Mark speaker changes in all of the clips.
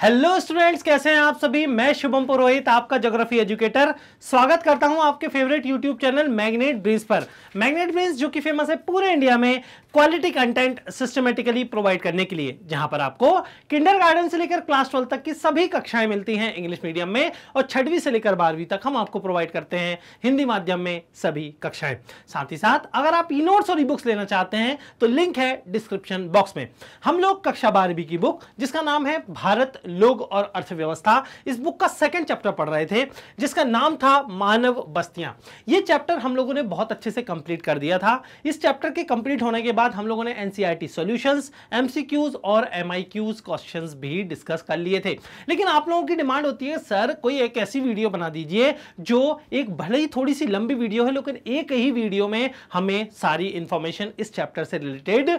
Speaker 1: hello students कैसे हैं आप सभी मैं शुभम पुरोहित आपका ज्योग्राफी एजुकेटर स्वागत करता हूं आपके favourite YouTube channel magnet bridge पर मैग्नेट ब्रिज जो कि फेमस है पूरे इंडिया में क्वालिटी कंटेंट सिस्टमेटिकली प्रोवाइड करने के लिए जहां पर आपको किंडर गार्डन से लेकर क्लास ट्वेल्व तक की सभी कक्षाएं मिलती हैं इंग्लिश मीडियम में और छठवीं से लेकर बारहवीं तक हम आपको प्रोवाइड करते हैं हिंदी माध्यम में सभी कक्षाएं साथ ही साथ अगर आप ई नोट्स और ई बुक्स लेना चाहते हैं तो लिंक है डिस्क्रिप्शन बॉक्स में हम लोग कक्षा बारहवीं की बुक जिसका नाम है भारत लोग और अर्थव्यवस्था इस बुक का सेकंड चैप्टर पढ़ रहे थे जिसका नाम था मानव बस्तियां ये चैप्टर हम लोगों ने बहुत अच्छे से कंप्लीट कर दिया था इस चैप्टर के कंप्लीट होने के बाद हम लोगों ने एनसीईआरटी सॉल्यूशंस एमसीक्यूज और एमआईक्यूज क्वेश्चंस भी डिस्कस कर लिए थे लेकिन आप लोगों की डिमांड होती है सर कोई एक ऐसी वीडियो बना दीजिए जो एक भले ही थोड़ी सी लंबी वीडियो है लेकिन एक ही वीडियो में हमें सारी इंफॉर्मेशन इस चैप्टर से रिलेटेड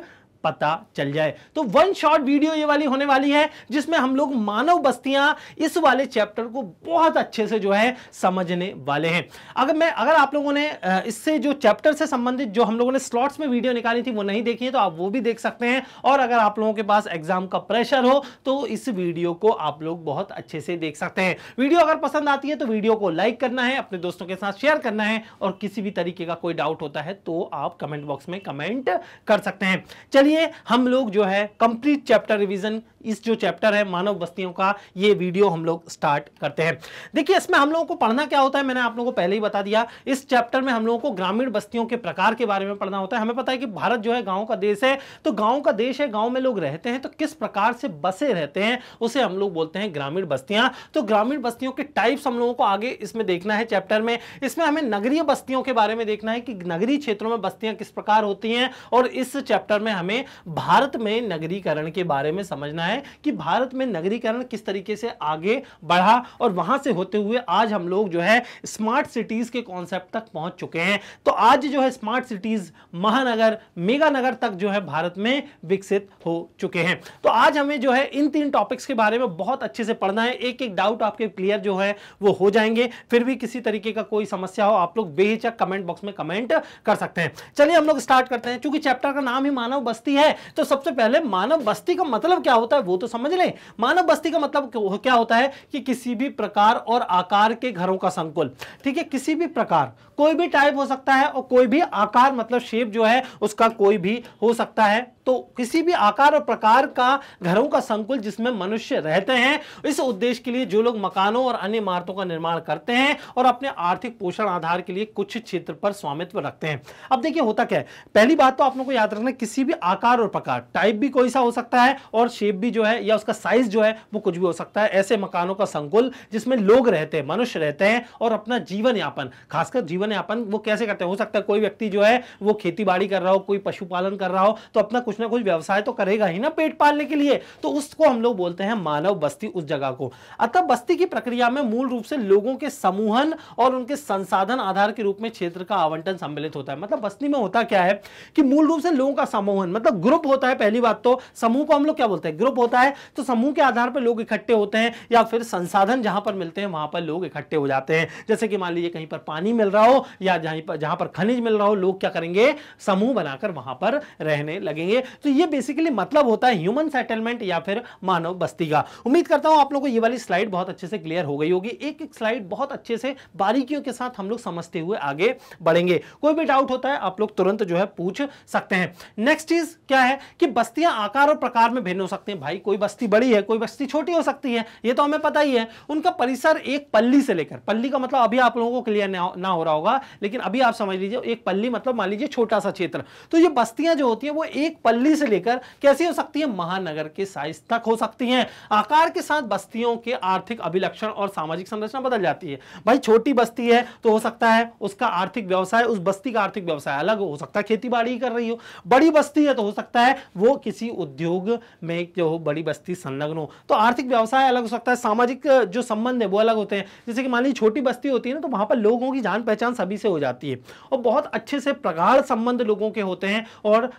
Speaker 1: पता चल जाए तो वन शॉट वीडियो ये वाली होने वाली है जिसमें हम लोग मानव बस्तियां इस वाले चैप्टर को बहुत अच्छे से जो है समझने वाले हैं अगर मैं अगर आप लोगों ने इससे जो चैप्टर से संबंधित जो हम लोगों ने स्लॉट्स में वीडियो निकाली थी वो नहीं देखी है तो आप वो भी देख सकते हैं और अगर आप लोगों के पास एग्जाम का प्रेशर हो तो इस वीडियो को आप लोग बहुत अच्छे से देख सकते हैं वीडियो अगर पसंद आती है तो वीडियो को लाइक करना है अपने दोस्तों के साथ शेयर करना है और किसी भी तरीके का कोई डाउट होता है तो आप कमेंट बॉक्स में कमेंट कर सकते हैं चलिए चलिए हम लोग जो है कंप्लीट चैप्टर रिवीजन इस जो चैप्टर है मानव बस्तियों का ये वीडियो हम लोग स्टार्ट करते हैं देखिए इसमें हम लोगों को पढ़ना क्या होता है मैंने आप लोगों को पहले ही बता दिया इस चैप्टर में हम लोगों को ग्रामीण बस्तियों के प्रकार के बारे में पढ़ना होता है हमें पता है कि भारत जो है गाँव का देश है तो गाँव का देश है गाँव में लोग रहते हैं तो किस प्रकार से बसे रहते हैं उसे हम लोग बोलते हैं ग्रामीण बस्तियाँ तो ग्रामीण बस्तियों के टाइप्स हम लोगों को आगे इसमें देखना है चैप्टर में इसमें हमें नगरीय बस्तियों के बारे में देखना है कि नगरीय क्षेत्रों में बस्तियां किस प्रकार होती हैं और इस चैप्टर में हमें भारत में नगरीकरण के बारे में समझना है है कि भारत में नगरीकरण किस तरीके से आगे बढ़ा और वहां से होते हुए आज हम लोग जो है स्मार्ट सिटीज के कॉन्सेप्ट तक पहुंच चुके हैं तो आज जो है स्मार्ट सिटीज महानगर मेगा नगर तक जो है भारत में विकसित हो चुके हैं तो आज हमें जो है इन तीन टॉपिक्स के बारे में बहुत अच्छे से पढ़ना है एक एक डाउट आपके क्लियर जो है वो हो जाएंगे फिर भी किसी तरीके का कोई समस्या हो आप लोग बेहिचक कमेंट बॉक्स में कमेंट कर सकते हैं चलिए हम लोग स्टार्ट करते हैं चूंकि चैप्टर का नाम ही मानव बस्ती है तो सबसे पहले मानव बस्ती का मतलब क्या होता है वो तो समझ लें मानव बस्ती का मतलब क्या होता है कि किसी भी प्रकार और आकार के घरों का संकुल ठीक है किसी भी प्रकार कोई भी टाइप हो सकता है और कोई भी आकार मतलब शेप जो है उसका कोई भी हो सकता है तो किसी भी आकार और प्रकार का घरों का संकुल जिसमें मनुष्य रहते हैं इस उद्देश्य के लिए जो लोग मकानों और अन्य इमारतों का निर्माण करते हैं और अपने आर्थिक पोषण आधार के लिए कुछ क्षेत्र पर स्वामित्व रखते हैं अब देखिए होता क्या है पहली बात तो आप लोग को याद रखना किसी भी आकार और प्रकार टाइप भी कोई सा हो सकता है और शेप भी जो है या उसका साइज जो है वो कुछ भी हो सकता है ऐसे मकानों का संकुल जिसमें लोग रहते हैं मनुष्य रहते हैं और अपना जीवन यापन खासकर जीवन यापन वो कैसे करते हैं हो सकता है कोई व्यक्ति जो है वो खेती बाड़ी कर रहा हो कोई पशुपालन कर रहा हो तो अपना कुछ ना कुछ व्यवसाय तो करेगा ही ना पेट पालने के लिए तो उसको हम लोग बोलते हैं मानव बस्ती उस जगह को अतः बस्ती की प्रक्रिया में मूल रूप से लोगों के समूहन और उनके संसाधन आधार के रूप में क्षेत्र का आवंटन सम्मिलित होता है मतलब बस्ती में होता क्या है कि मूल रूप से लोगों का समूहन मतलब ग्रुप होता है पहली बात तो समूह को हम लोग क्या बोलते हैं ग्रुप होता है तो समूह के आधार पर लोग इकट्ठे होते हैं या फिर संसाधन जहां पर मिलते हैं वहां पर लोग इकट्ठे हो जाते हैं जैसे कि मान लीजिए कहीं पर पानी मिल रहा हो या जहां पर जहां पर खनिज मिल रहा हो लोग क्या करेंगे समूह बनाकर वहां पर रहने लगेंगे तो ये बेसिकली मतलब होता है ह्यूमन सेटलमेंट या फिर मानव बस्ती का उम्मीद करता हूं आप लोगों को ये वाली स्लाइड बहुत अच्छे से क्लियर हो गई होगी एक एक स्लाइड बहुत अच्छे से बारीकियों के साथ हम लोग समझते हुए आगे बढ़ेंगे कोई भी डाउट होता है आप लोग तुरंत जो है पूछ सकते हैं नेक्स्ट चीज क्या है कि बस्तियां आकार और प्रकार में भिन्न हो सकते हैं भाई कोई बस्ती बड़ी है कोई बस्ती छोटी हो सकती है ये तो हमें पता ही है उनका परिसर एक पल्ली से लेकर पल्ली का मतलब अभी आप लोगों को क्लियर ना हो रहा होगा लेकिन अभी आप समझ लीजिए एक पल्ली मतलब मान लीजिए छोटा सा क्षेत्र तो ये बस्तियां जो होती है वो एक पल्ली पल्ली से लेकर कैसी हो सकती है महानगर के साइज तक हो सकती है आकार के साथ बस्तियों के आर्थिक अभिलक्षण और सामाजिक संरचना बदल जाती है भाई छोटी बस्ती है तो हो सकता है उसका आर्थिक व्यवसाय उस बस्ती का आर्थिक व्यवसाय अलग हो सकता है खेती बाड़ी कर रही हो बड़ी बस्ती है तो हो सकता है वो किसी उद्योग में जो हो बड़ी बस्ती संलग्न हो तो आर्थिक व्यवसाय अलग हो सकता है सामाजिक जो संबंध है वो अलग होते हैं जैसे कि मान लीजिए छोटी बस्ती होती है ना तो वहां पर लोगों की जान पहचान सभी से हो जाती है और बहुत अच्छे से प्रगाढ़ संबंध लोगों के होते हैं और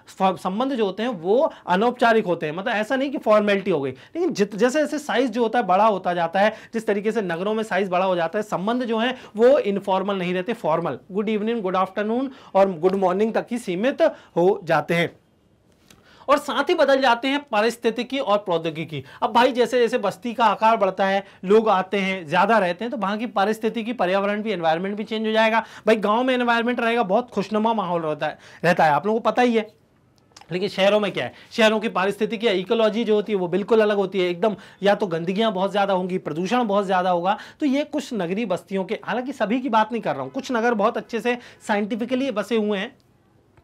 Speaker 1: संबंध जो जो होते हैं वो अनौपचारिक होते हैं मतलब ऐसा नहीं कि फॉर्मेलिटी हो गई लेकिन जैसे जैसे साइज जो होता है बड़ा होता जाता है जिस तरीके से नगरों में साइज बड़ा हो जाता है संबंध जो है वो इनफॉर्मल नहीं रहते formal good evening good afternoon और गुड मॉर्निंग तक ही सीमित हो जाते हैं और साथ ही बदल जाते हैं पारिस्थितिकी और प्रौद्योगिकी अब भाई जैसे जैसे बस्ती का आकार बढ़ता है लोग आते हैं ज़्यादा रहते हैं तो वहाँ की पारिस्थितिकी पर्यावरण भी एनवायरनमेंट भी चेंज हो जाएगा भाई गांव में एनवायरनमेंट रहेगा बहुत खुशनुमा माहौल रहता है रहता है आप लोगों को पता ही है लेकिन शहरों में क्या है शहरों की पारिस्थितिकी इकोलॉजी जो होती है वो बिल्कुल अलग होती है एकदम या तो गंदगियां बहुत ज़्यादा होंगी प्रदूषण बहुत ज़्यादा होगा तो ये कुछ नगरी बस्तियों के हालांकि सभी की बात नहीं कर रहा हूँ कुछ नगर बहुत अच्छे से साइंटिफिकली बसे हुए हैं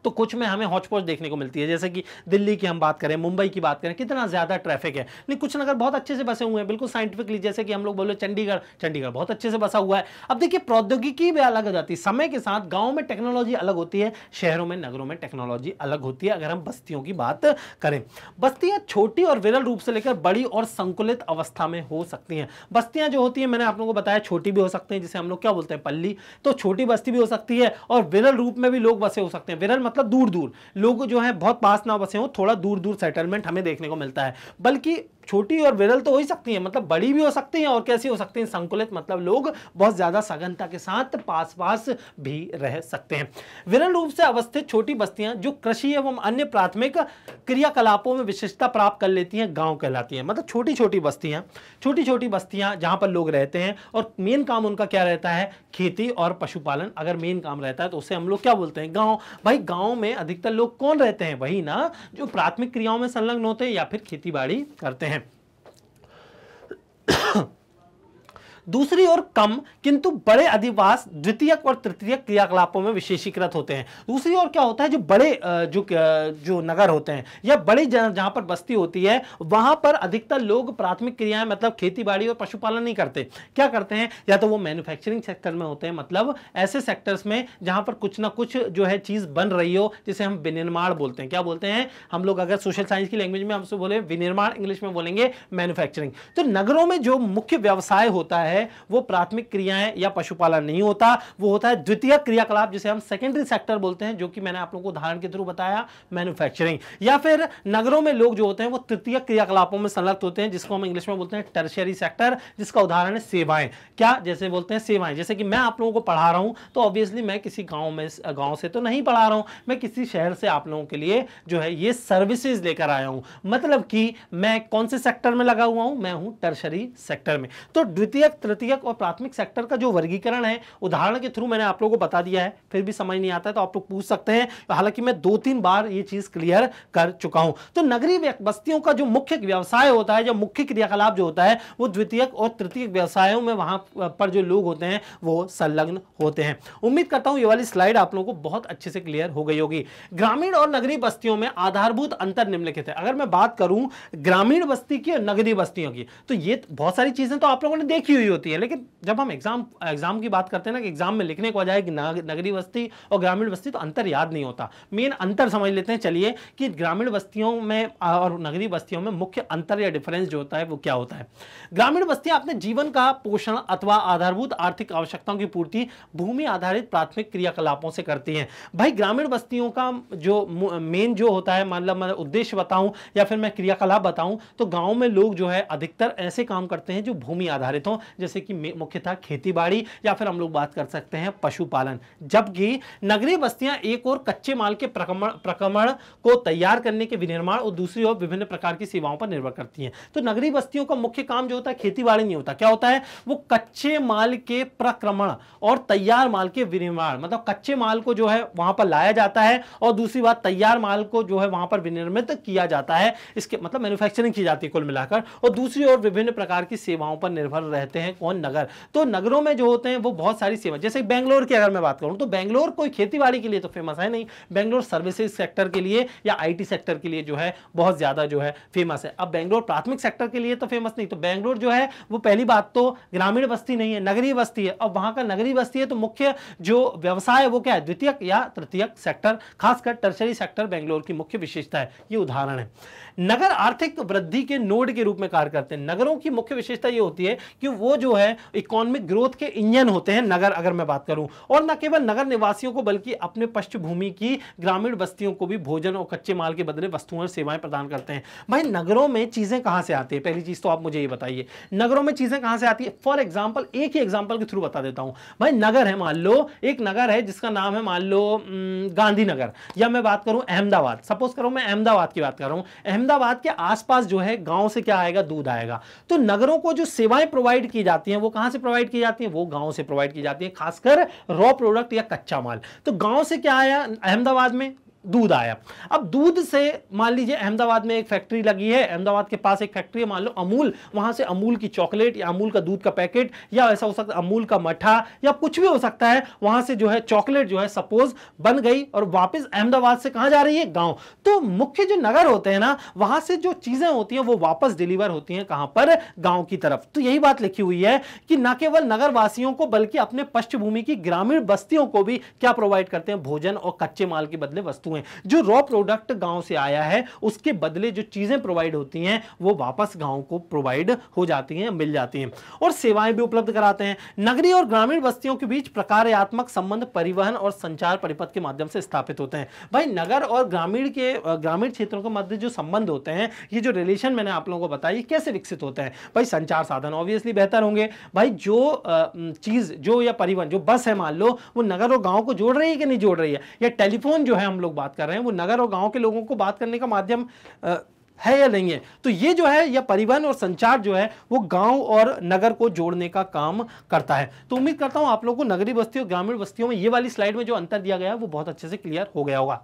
Speaker 1: तो कुछ में हमें हौचपोच देखने को मिलती है जैसे कि दिल्ली की हम बात करें मुंबई की बात करें कितना ज़्यादा ट्रैफिक है नहीं कुछ नगर बहुत अच्छे से बसे हुए हैं बिल्कुल साइंटिफिकली जैसे कि हम लोग बोले चंडीगढ़ चंडीगढ़ बहुत अच्छे से बसा हुआ है अब देखिए प्रौद्योगिकी भी अलग हो जाती है समय के साथ गाँव में टेक्नोलॉजी अलग होती है शहरों में नगरों में टेक्नोलॉजी अलग होती है अगर हम बस्तियों की बात करें बस्तियां छोटी और विरल रूप से लेकर बड़ी और संकुलित अवस्था में हो सकती हैं बस्तियां जो होती हैं मैंने आप लोगों को बताया छोटी भी हो सकती हैं जिसे हम लोग क्या बोलते हैं पल्ली तो छोटी बस्ती भी हो सकती है और विरल रूप में भी लोग बसे हो सकते हैं विरल मतलब दूर दूर लोग जो है बहुत पास ना बसे हो थोड़ा दूर दूर सेटलमेंट हमें देखने को मिलता है बल्कि छोटी और विरल तो हो ही सकती हैं मतलब बड़ी भी हो सकती हैं और कैसी हो सकती हैं संकुलित मतलब लोग बहुत ज़्यादा सघनता के साथ पास पास भी रह सकते हैं विरल रूप से अवस्थित छोटी बस्तियां जो कृषि एवं अन्य प्राथमिक क्रियाकलापों में विशेषता प्राप्त कर लेती हैं गाँव कहलाती हैं मतलब छोटी छोटी बस्तियाँ छोटी छोटी बस्तियाँ जहाँ पर लोग रहते हैं और मेन काम उनका क्या रहता है खेती और पशुपालन अगर मेन काम रहता है तो उसे हम लोग क्या बोलते हैं गाँव भाई गाँव में अधिकतर लोग कौन रहते हैं वही ना जो प्राथमिक क्रियाओं में संलग्न होते हैं या फिर खेती करते हैं दूसरी ओर कम किंतु बड़े अधिवास द्वितीयक और तृतीयक क्रियाकलापों में विशेषीकृत होते हैं दूसरी ओर क्या होता है जो बड़े जो जो नगर होते हैं या बड़ी जहां पर बस्ती होती है वहां पर अधिकतर लोग प्राथमिक क्रियाएं मतलब खेती और पशुपालन नहीं करते क्या करते हैं या तो वो मैन्युफैक्चरिंग सेक्टर में होते हैं मतलब ऐसे सेक्टर्स में जहां पर कुछ ना कुछ जो है चीज बन रही हो जिसे हम विनिर्माण बोलते हैं क्या बोलते हैं हम लोग अगर सोशल साइंस की लैंग्वेज में हमसे बोले विनिर्माण इंग्लिश में बोलेंगे मैन्युफैक्चरिंग तो नगरों में जो मुख्य व्यवसाय होता है है वो प्राथमिक क्रियाएं या पशुपालन नहीं होता वो होता है द्वितीय क्रियाकलाप जिसे हम सेकेंडरी सेक्टर बोलते हैं जो कि मैंने आप लोगों को उदाहरण के थ्रू बताया मैन्युफैक्चरिंग या फिर नगरों में लोग जो होते हैं वो तृतीय क्रियाकलापों में संलग्न होते हैं जिसको हम इंग्लिश में बोलते हैं टर्शरी सेक्टर जिसका उदाहरण है सेवाएं क्या जैसे बोलते हैं सेवाएं जैसे कि मैं आप लोगों को पढ़ा रहा हूं तो ऑब्वियसली मैं किसी गांव में गांव से तो नहीं पढ़ा रहा हूं मैं किसी शहर से आप लोगों के लिए जो है ये सर्विसेज लेकर आया हूं मतलब कि मैं कौन से सेक्टर में लगा हुआ हूं मैं हूं टर्शरी सेक्टर में तो द्वितीय तृतीयक और प्राथमिक सेक्टर का जो वर्गीकरण है उदाहरण के थ्रू मैंने आप लोगों को बता दिया है फिर भी समझ नहीं आता है तो आप लोग पूछ सकते हैं हालांकि मैं दो तीन बार ये चीज क्लियर कर चुका हूं तो नगरीय बस्तियों का जो मुख्य व्यवसाय होता है जो मुख्य क्रियाकलाप जो होता है वो द्वितीयक और तृतीय व्यवसायों में वहां पर जो लोग होते हैं वो संलग्न होते हैं उम्मीद करता हूं ये वाली स्लाइड आप लोगों को बहुत अच्छे से क्लियर हो गई होगी ग्रामीण और नगरीय बस्तियों में आधारभूत अंतर निम्नलिखित है अगर मैं बात करूं ग्रामीण बस्ती की और नगरीय बस्तियों की तो ये बहुत सारी चीजें तो आप लोगों ने देखी हुई होती है लेकिन जब हम एग्जाम एग्जाम की बात करते हैं ना कि एग्जाम में लिखने को आ जाए कि नगरी बस्ती और ग्रामीण बस्ती तो अंतर याद नहीं होता मेन अंतर समझ लेते हैं चलिए कि ग्रामीण बस्तियों में और नगरी बस्तियों में मुख्य अंतर या डिफरेंस जो होता है वो क्या होता है ग्रामीण बस्तियां अपने जीवन का पोषण अथवा आधारभूत आर्थिक आवश्यकताओं की पूर्ति भूमि आधारित प्राथमिक क्रियाकलापों से करती हैं भाई ग्रामीण बस्तियों का जो मेन जो होता है मतलब मैं उद्देश्य बताऊं या फिर मैं क्रियाकलाप बताऊं तो गांव में लोग जो है अधिकतर ऐसे काम करते हैं जो भूमि आधारित हों जैसे कि मुख्यतः बाड़ी या फिर हम लोग बात कर सकते हैं पशुपालन जबकि नगरीय बस्तियां एक और कच्चे माल के प्रक्रमण को तैयार करने के विनिर्माण और दूसरी ओर विभिन्न प्रकार की सेवाओं पर निर्भर करती हैं तो नगरीय बस्तियों का मुख्य काम जो होता है खेती नहीं होता क्या होता है वो कच्चे माल के प्रक्रमण और तैयार माल के विनिर्माण मतलब कच्चे माल को जो है वहां पर लाया जाता है और दूसरी बात तैयार माल को जो है वहां पर विनिर्मित किया जाता है इसके मतलब मैन्युफैक्चरिंग की जाती है कुल मिलाकर और दूसरी ओर विभिन्न प्रकार की सेवाओं पर निर्भर रहते हैं हैं कौन नगर तो नगरों में जो होते हैं वो बहुत सारी सेवा जैसे बैंगलोर की अगर मैं बात करूँ तो बैंगलोर कोई खेती के लिए तो फेमस है नहीं बैंगलोर सर्विसेज सेक्टर के लिए या आई सेक्टर के लिए जो है बहुत ज़्यादा जो है फेमस है अब बैंगलोर प्राथमिक सेक्टर के लिए तो फेमस नहीं तो बैंगलोर जो है वो पहली बात तो ग्रामीण बस्ती नहीं है नगरीय बस्ती है अब वहाँ का नगरीय बस्ती है तो मुख्य जो व्यवसाय है वो क्या है द्वितीयक या तृतीयक सेक्टर खासकर टर्सरी सेक्टर बैंगलोर की मुख्य विशेषता है ये उदाहरण है नगर आर्थिक वृद्धि के नोड के रूप में कार्य करते हैं नगरों की मुख्य विशेषता यह होती है कि वो जो है इकोनॉमिक ग्रोथ के इंजन होते हैं नगर अगर मैं बात करूं और न केवल नगर निवासियों को बल्कि अपने पृष्ठभूमि की ग्रामीण बस्तियों को भी भोजन और कच्चे माल के बदले वस्तुओं और सेवाएं प्रदान करते हैं भाई नगरों में चीज़ें कहां से आती है पहली चीज़ तो आप मुझे ये बताइए नगरों में चीज़ें कहां से आती है फॉर एग्जाम्पल एक ही एग्जाम्पल के थ्रू बता देता हूं भाई नगर है मान लो एक नगर है जिसका नाम है मान लो गांधीनगर या मैं बात करूं अहमदाबाद सपोज करो मैं अहमदाबाद की बात कर रहा हूं अहमदाबाद मुर्शिदाबाद के आसपास जो है गांव से क्या आएगा दूध आएगा तो नगरों को जो सेवाएं प्रोवाइड की जाती हैं वो कहां से प्रोवाइड की जाती हैं वो गांव से प्रोवाइड की जाती है खासकर रॉ प्रोडक्ट या कच्चा माल तो गांव से क्या आया अहमदाबाद में दूध आया अब दूध से मान लीजिए अहमदाबाद में एक फैक्ट्री लगी है अहमदाबाद के पास एक फैक्ट्री है मान लो अमूल वहां से अमूल की चॉकलेट या अमूल का दूध का पैकेट या ऐसा हो सकता है अमूल का मठा या कुछ भी हो सकता है वहां से जो है चॉकलेट जो है सपोज बन गई और वापस अहमदाबाद से कहाँ जा रही है गाँव तो मुख्य जो नगर होते हैं ना वहां से जो चीज़ें होती हैं वो वापस डिलीवर होती हैं कहाँ पर गाँव की तरफ तो यही बात लिखी हुई है कि न केवल नगरवासियों को बल्कि अपने पृष्ठभूमि की ग्रामीण बस्तियों को भी क्या प्रोवाइड करते हैं भोजन और कच्चे माल के बदले वस्तु हुए जो रॉ प्रोडक्ट गांव से आया है उसके बदले जो चीज़ें प्रोवाइड होती हैं वो वापस गांव को प्रोवाइड हो जाती हैं मिल जाती हैं और सेवाएं भी उपलब्ध कराते हैं नगरी और ग्रामीण बस्तियों के बीच प्रकार्यात्मक संबंध परिवहन और संचार परिपथ के माध्यम से स्थापित होते हैं भाई नगर और ग्रामीण के ग्रामीण क्षेत्रों के मध्य जो संबंध होते हैं ये जो रिलेशन मैंने आप लोगों को बताया कैसे विकसित होते हैं भाई संचार साधन ऑब्वियसली बेहतर होंगे भाई जो चीज़ जो या परिवहन जो बस है मान लो वो नगर और गांव को जोड़ रही है कि नहीं जोड़ रही है या टेलीफोन जो है हम लोग बात कर रहे हैं वो नगर और गाँव के लोगों को बात करने का माध्यम है या नहीं है तो ये जो है या परिवहन और संचार जो है वो गांव और नगर को जोड़ने का काम करता है तो उम्मीद करता हूं आप लोगों को नगरी बस्ती और ग्रामीण बस्तियों में ये वाली स्लाइड में जो अंतर दिया गया है वो बहुत अच्छे से क्लियर हो गया होगा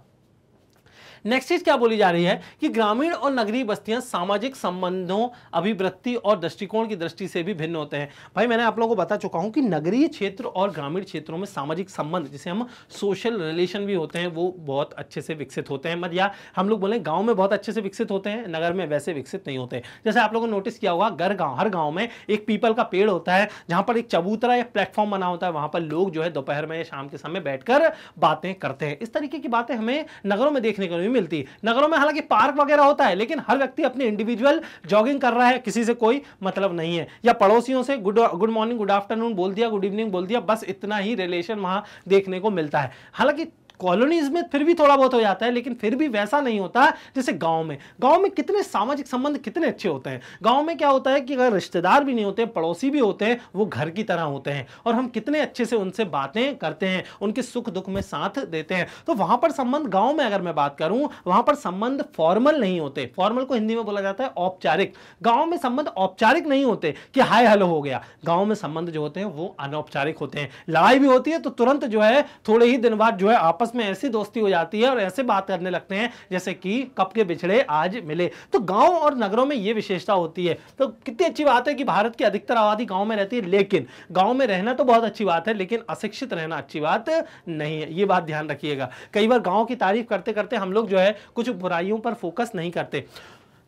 Speaker 1: नेक्स्ट चीज क्या बोली जा रही है कि ग्रामीण और नगरीय बस्तियां सामाजिक संबंधों अभिवृत्ति और दृष्टिकोण की दृष्टि से भी भिन्न होते हैं भाई मैंने आप लोगों को बता चुका हूं कि नगरीय क्षेत्र और ग्रामीण क्षेत्रों में सामाजिक संबंध जिसे हम सोशल रिलेशन भी होते हैं वो बहुत अच्छे से विकसित होते हैं मत या हम लोग बोले गाँव में बहुत अच्छे से विकसित होते हैं नगर में वैसे विकसित नहीं होते जैसे आप लोगों ने नोटिस किया होगा घर गाँव हर गाँव में एक पीपल का पेड़ होता है जहां पर एक चबूतरा या प्लेटफॉर्म बना होता है वहां पर लोग जो है दोपहर में या शाम के समय बैठकर बातें करते हैं इस तरीके की बातें हमें नगरों में देखने को नहीं मिलती नगरों में हालांकि पार्क वगैरह होता है लेकिन हर व्यक्ति अपनी इंडिविजुअल जॉगिंग कर रहा है किसी से कोई मतलब नहीं है या पड़ोसियों से good good morning good afternoon बोल दिया गुड इवनिंग बोल दिया बस इतना ही रिलेशन वहां देखने को मिलता है हालांकि कॉलोनीज में फिर भी थोड़ा बहुत हो जाता है लेकिन फिर भी वैसा नहीं होता जैसे गांव में गांव में कितने सामाजिक संबंध कितने अच्छे होते हैं गांव में क्या होता है कि अगर रिश्तेदार भी नहीं होते पड़ोसी भी होते हैं वो घर की तरह होते हैं और हम कितने अच्छे से उनसे बातें करते हैं उनके सुख दुख में साथ देते हैं तो वहां पर संबंध गांव में अगर मैं बात करूं वहां पर संबंध फॉर्मल नहीं होते फॉर्मल को हिंदी में बोला जाता है औपचारिक गांव में संबंध औपचारिक नहीं होते कि हाय हेलो हो गया गांव में संबंध जो होते हैं वो अनौपचारिक होते हैं लड़ाई भी होती है तो तुरंत जो है थोड़े ही दिन बाद जो है आपस आपस में ऐसी दोस्ती हो जाती है और ऐसे बात करने लगते हैं जैसे कि कब के बिछड़े आज मिले तो गाँव और नगरों में ये विशेषता होती है तो कितनी अच्छी बात है कि भारत की अधिकतर आबादी गाँव में रहती है लेकिन गाँव में रहना तो बहुत अच्छी बात है लेकिन अशिक्षित रहना अच्छी बात नहीं है ये बात ध्यान रखिएगा कई बार गाँव की तारीफ करते करते हम लोग जो है कुछ बुराइयों पर फोकस नहीं करते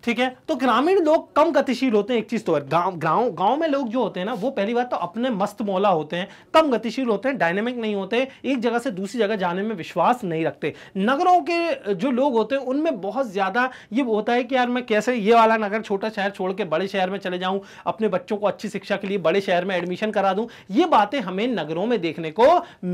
Speaker 1: ठीक है तो ग्रामीण लोग कम गतिशील होते हैं एक चीज तो है गांव गांव गांव में लोग जो होते हैं ना वो पहली बात तो अपने मस्त मौला होते हैं कम गतिशील होते हैं डायनेमिक नहीं होते एक जगह से दूसरी जगह जाने में विश्वास नहीं रखते नगरों के जो लोग होते हैं उनमें बहुत ज़्यादा ये होता है कि यार मैं कैसे ये वाला नगर छोटा शहर छोड़ के बड़े शहर में चले जाऊं अपने बच्चों को अच्छी शिक्षा के लिए बड़े शहर में एडमिशन करा दूं ये बातें हमें नगरों में देखने को